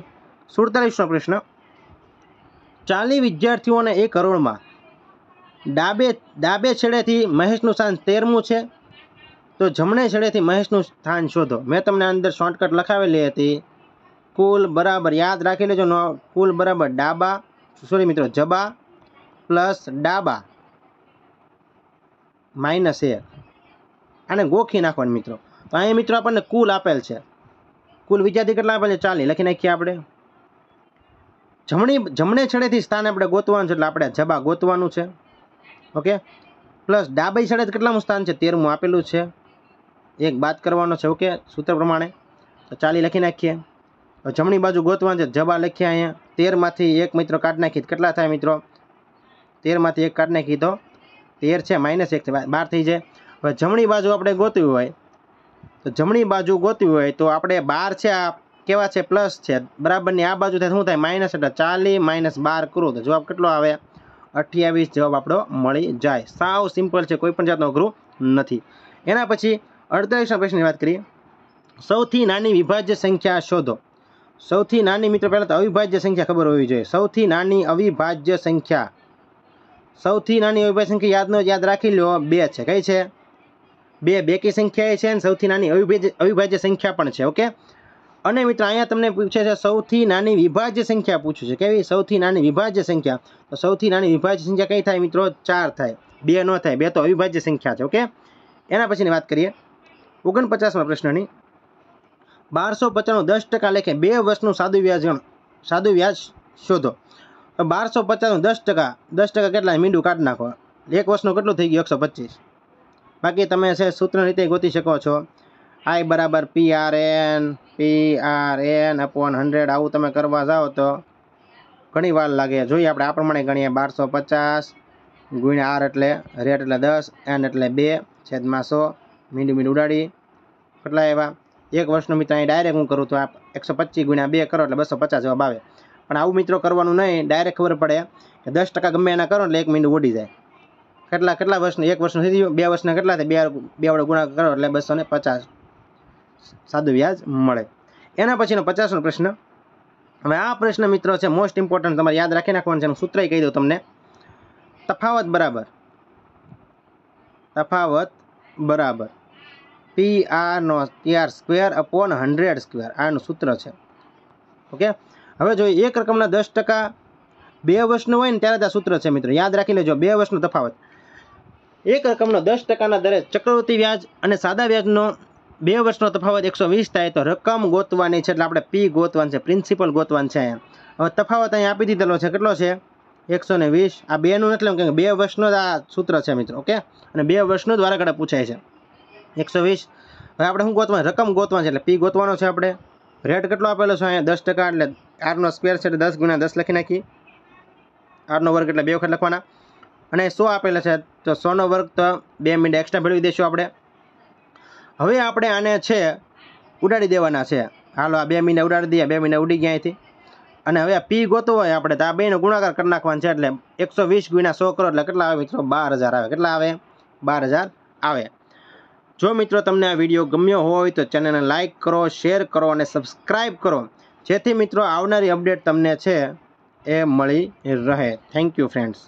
સુડતાલીસનો પ્રશ્ન ચાલી વિદ્યાર્થીઓને એક કરોડમાં ડાબે ડાબે છેડેથી મહેશનું સ્થાન તેરમું છે તો જમણે છેડેથી મહેશનું સ્થાન શોધો મેં તમને અંદર શોર્ટકટ લખાવેલી હતી કુલ બરાબર યાદ રાખી લેજો કુલ બરાબર ડાબા સોરી મિત્રો જબા પ્લસ ડાબા માઇનસ એક આને ગોખી નાખવાનું મિત્રો તો અહીંયા મિત્રો આપણને કુલ આપેલ છે કુલ વિદ્યાર્થી કેટલા આપેલ છે ચાલી લખી નાખીએ આપણે જમણી જમણે છેડેથી સ્થાન આપણે ગોતવાનું છે એટલે આપણે જબા ગોતવાનું છે ઓકે પ્લસ ડાબી છેડે કેટલામું સ્થાન છે તેરમું આપેલું છે એક બાદ કરવાનો છે ઓકે સૂત્ર પ્રમાણે તો ચાલી લખી નાખીએ જમણી બાજુ ગોતવાનું છે જબા લખ્યા અહીંયા તેરમાંથી એક મિત્રો કાઢી નાખીએ કેટલા થાય મિત્રો તેરમાંથી એક કાઢને કીધો તેર છે માઇનસ એક છે બાર થઈ જાય હવે જમણી બાજુ આપણે ગોતવી હોય તો જમણી બાજુ ગોતવી હોય તો આપણે બાર છે આ કેવા છે પ્લસ છે બરાબરની આ બાજુ થાય શું થાય માઇનસ એટલે ચાલી માઇનસ બાર કરું તો જવાબ કેટલો આવે અઠ્યાવીસ જવાબ આપણો મળી જાય સાવ સિમ્પલ છે કોઈ પણ જાતનો અઘરું નથી એના પછી અડતાલીસના પ્રશ્નની વાત કરીએ સૌથી નાની વિભાજ્ય સંખ્યા શોધો સૌથી નાની મિત્રો પહેલાં તો અવિભાજ્ય સંખ્યા ખબર હોવી જોઈએ સૌથી નાની અવિભાજ્ય સંખ્યા સૌથી નાની અવિભાજ્ય સંખ્યા યાદનો યાદ રાખી લો બે છે કઈ છે બે બેકી સંખ્યા છે અને સૌથી નાની અવિભાજ્ય અવિભાજ્ય સંખ્યા પણ છે ઓકે અને મિત્રો અહીંયા તમને પૂછે છે સૌથી નાની વિભાજ્ય સંખ્યા પૂછ્યું છે કેવી સૌથી નાની વિભાજ્ય સંખ્યા તો સૌથી નાની વિભાજ્ય સંખ્યા કઈ થાય મિત્રો ચાર થાય બે ન થાય બે તો અવિભાજ્ય સંખ્યા છે ઓકે એના પછીની વાત કરીએ ઓગણપચાસમાં પ્રશ્નની બારસો પચાસનું દસ ટકા લેખે બે વર્ષનું સાદું વ્યાજ સાદું વ્યાજ શોધો બારસો પચાસનું દસ ટકા દસ ટકા કેટલા મીંડું કાઢી નાખો એક વર્ષનું કેટલું થઈ ગયું એકસો પચીસ બાકી તમે છે સૂત્ર રીતે ગોતી શકો છો આઈ બરાબર P R N P R N upon hundred આવું તમે કરવા જાઓ તો ઘણી વાર લાગે જોઈએ આપણે આ પ્રમાણે ગણીએ બારસો પચાસ ગુણ્યા આર એટલે રેટ એટલે દસ એન એટલે બે છેદમાં સો મીંડું મીંડું ઉડાડી કેટલા એવા એક વર્ષનો મિત્ર અહીં ડાયરેક્ટ હું કરું તો આપ એકસો પચીસ ગુણ્યા બે કરો એટલે બસો પચાસ જવાબ આવે પણ આવું મિત્રો કરવાનું નહીં ડાયરેક્ટ ખબર પડે કે દસ ટકા ગમે એના કરો એટલે એક મિનિટ ઉડી જાય કેટલા કેટલા વર્ષનું એક વર્ષનું થઈ ગયું બે વર્ષના કેટલા થાય બે બે વડે ગુણા કરો એટલે બસો ને પચાસ સાદું વ્યાજ મળે એના પછીનો પચાસનો પ્રશ્ન હવે આ પ્રશ્ન મિત્રો છે મોસ્ટ ઇમ્પોર્ટન્ટ તમારે યાદ રાખી નાખવાનું છે હું સૂત્ર કહી દઉં તમને તફાવત બરાબર તફાવત બરાબર પી આરનો R square upon hundred square આનું સૂત્ર છે ઓકે હવે જોઈએ એક રકમના દસ ટકા બે વર્ષનું હોય ને ત્યારે આ સૂત્ર છે મિત્રો યાદ રાખી લેજો બે વર્ષનો તફાવત એક રકમનો દસ ટકાના દરે ચક્રવૃત્તિ વ્યાજ અને સાદા વ્યાજનો બે વર્ષનો તફાવત એકસો વીસ થાય તો રકમ ગોતવાની છે એટલે આપણે પી ગોતવાનું છે પ્રિન્સિપલ ગોતવાનું છે અહીંયા હવે તફાવત અહીંયા આપી દીધેલો છે કેટલો છે એકસો ને વીસ આ બેનું નથી કે બે વર્ષનો જ આ સૂત્ર છે મિત્રો ઓકે અને બે વર્ષનું દ્વારા વારાઘડા પૂછાય છે એકસો વીસ હવે આપણે શું ગોતવાનું રકમ ગોતવાનું છે એટલે પી ગોતવાનો છે આપણે રેટ કેટલો આપેલો છે અહીંયા દસ ટકા એટલે આરનો સ્કવેર છે એટલે દસ ગુણ્યા દસ લખી નાખીએ આરનો વર્ગ એટલે બે વખત લખવાના અને સો આપેલા છે તો સોનો વર્ગ તો બે મિનિટ એક્સ્ટ્રા ભેળવી દઈશું આપણે હવે આપણે આને છે ઉડાડી દેવાના છે હાલો આ બે મહિને ઉડાડી દઈએ બે મહિને ઉડી ગયા અહીંથી અને હવે આ પી ગોતવો હોય આપણે તો આ બેનો ગુણાકાર કરી નાખવાનો છે એટલે એકસો વીસ ગુણ્યા સો કરો એટલે કેટલા આવે મિત્રો બાર હજાર આવે કેટલા આવે બાર હજાર આવે જો મિત્રો તમને આ વિડીયો ગમ્યો હોય તો ચેનલને લાઇક કરો શેર કરો અને સબસ્ક્રાઈબ કરો જેથી મિત્રો આવનારી અપડેટ તમને છે એ મળી રહે થેન્ક યુ ફ્રેન્ડ્સ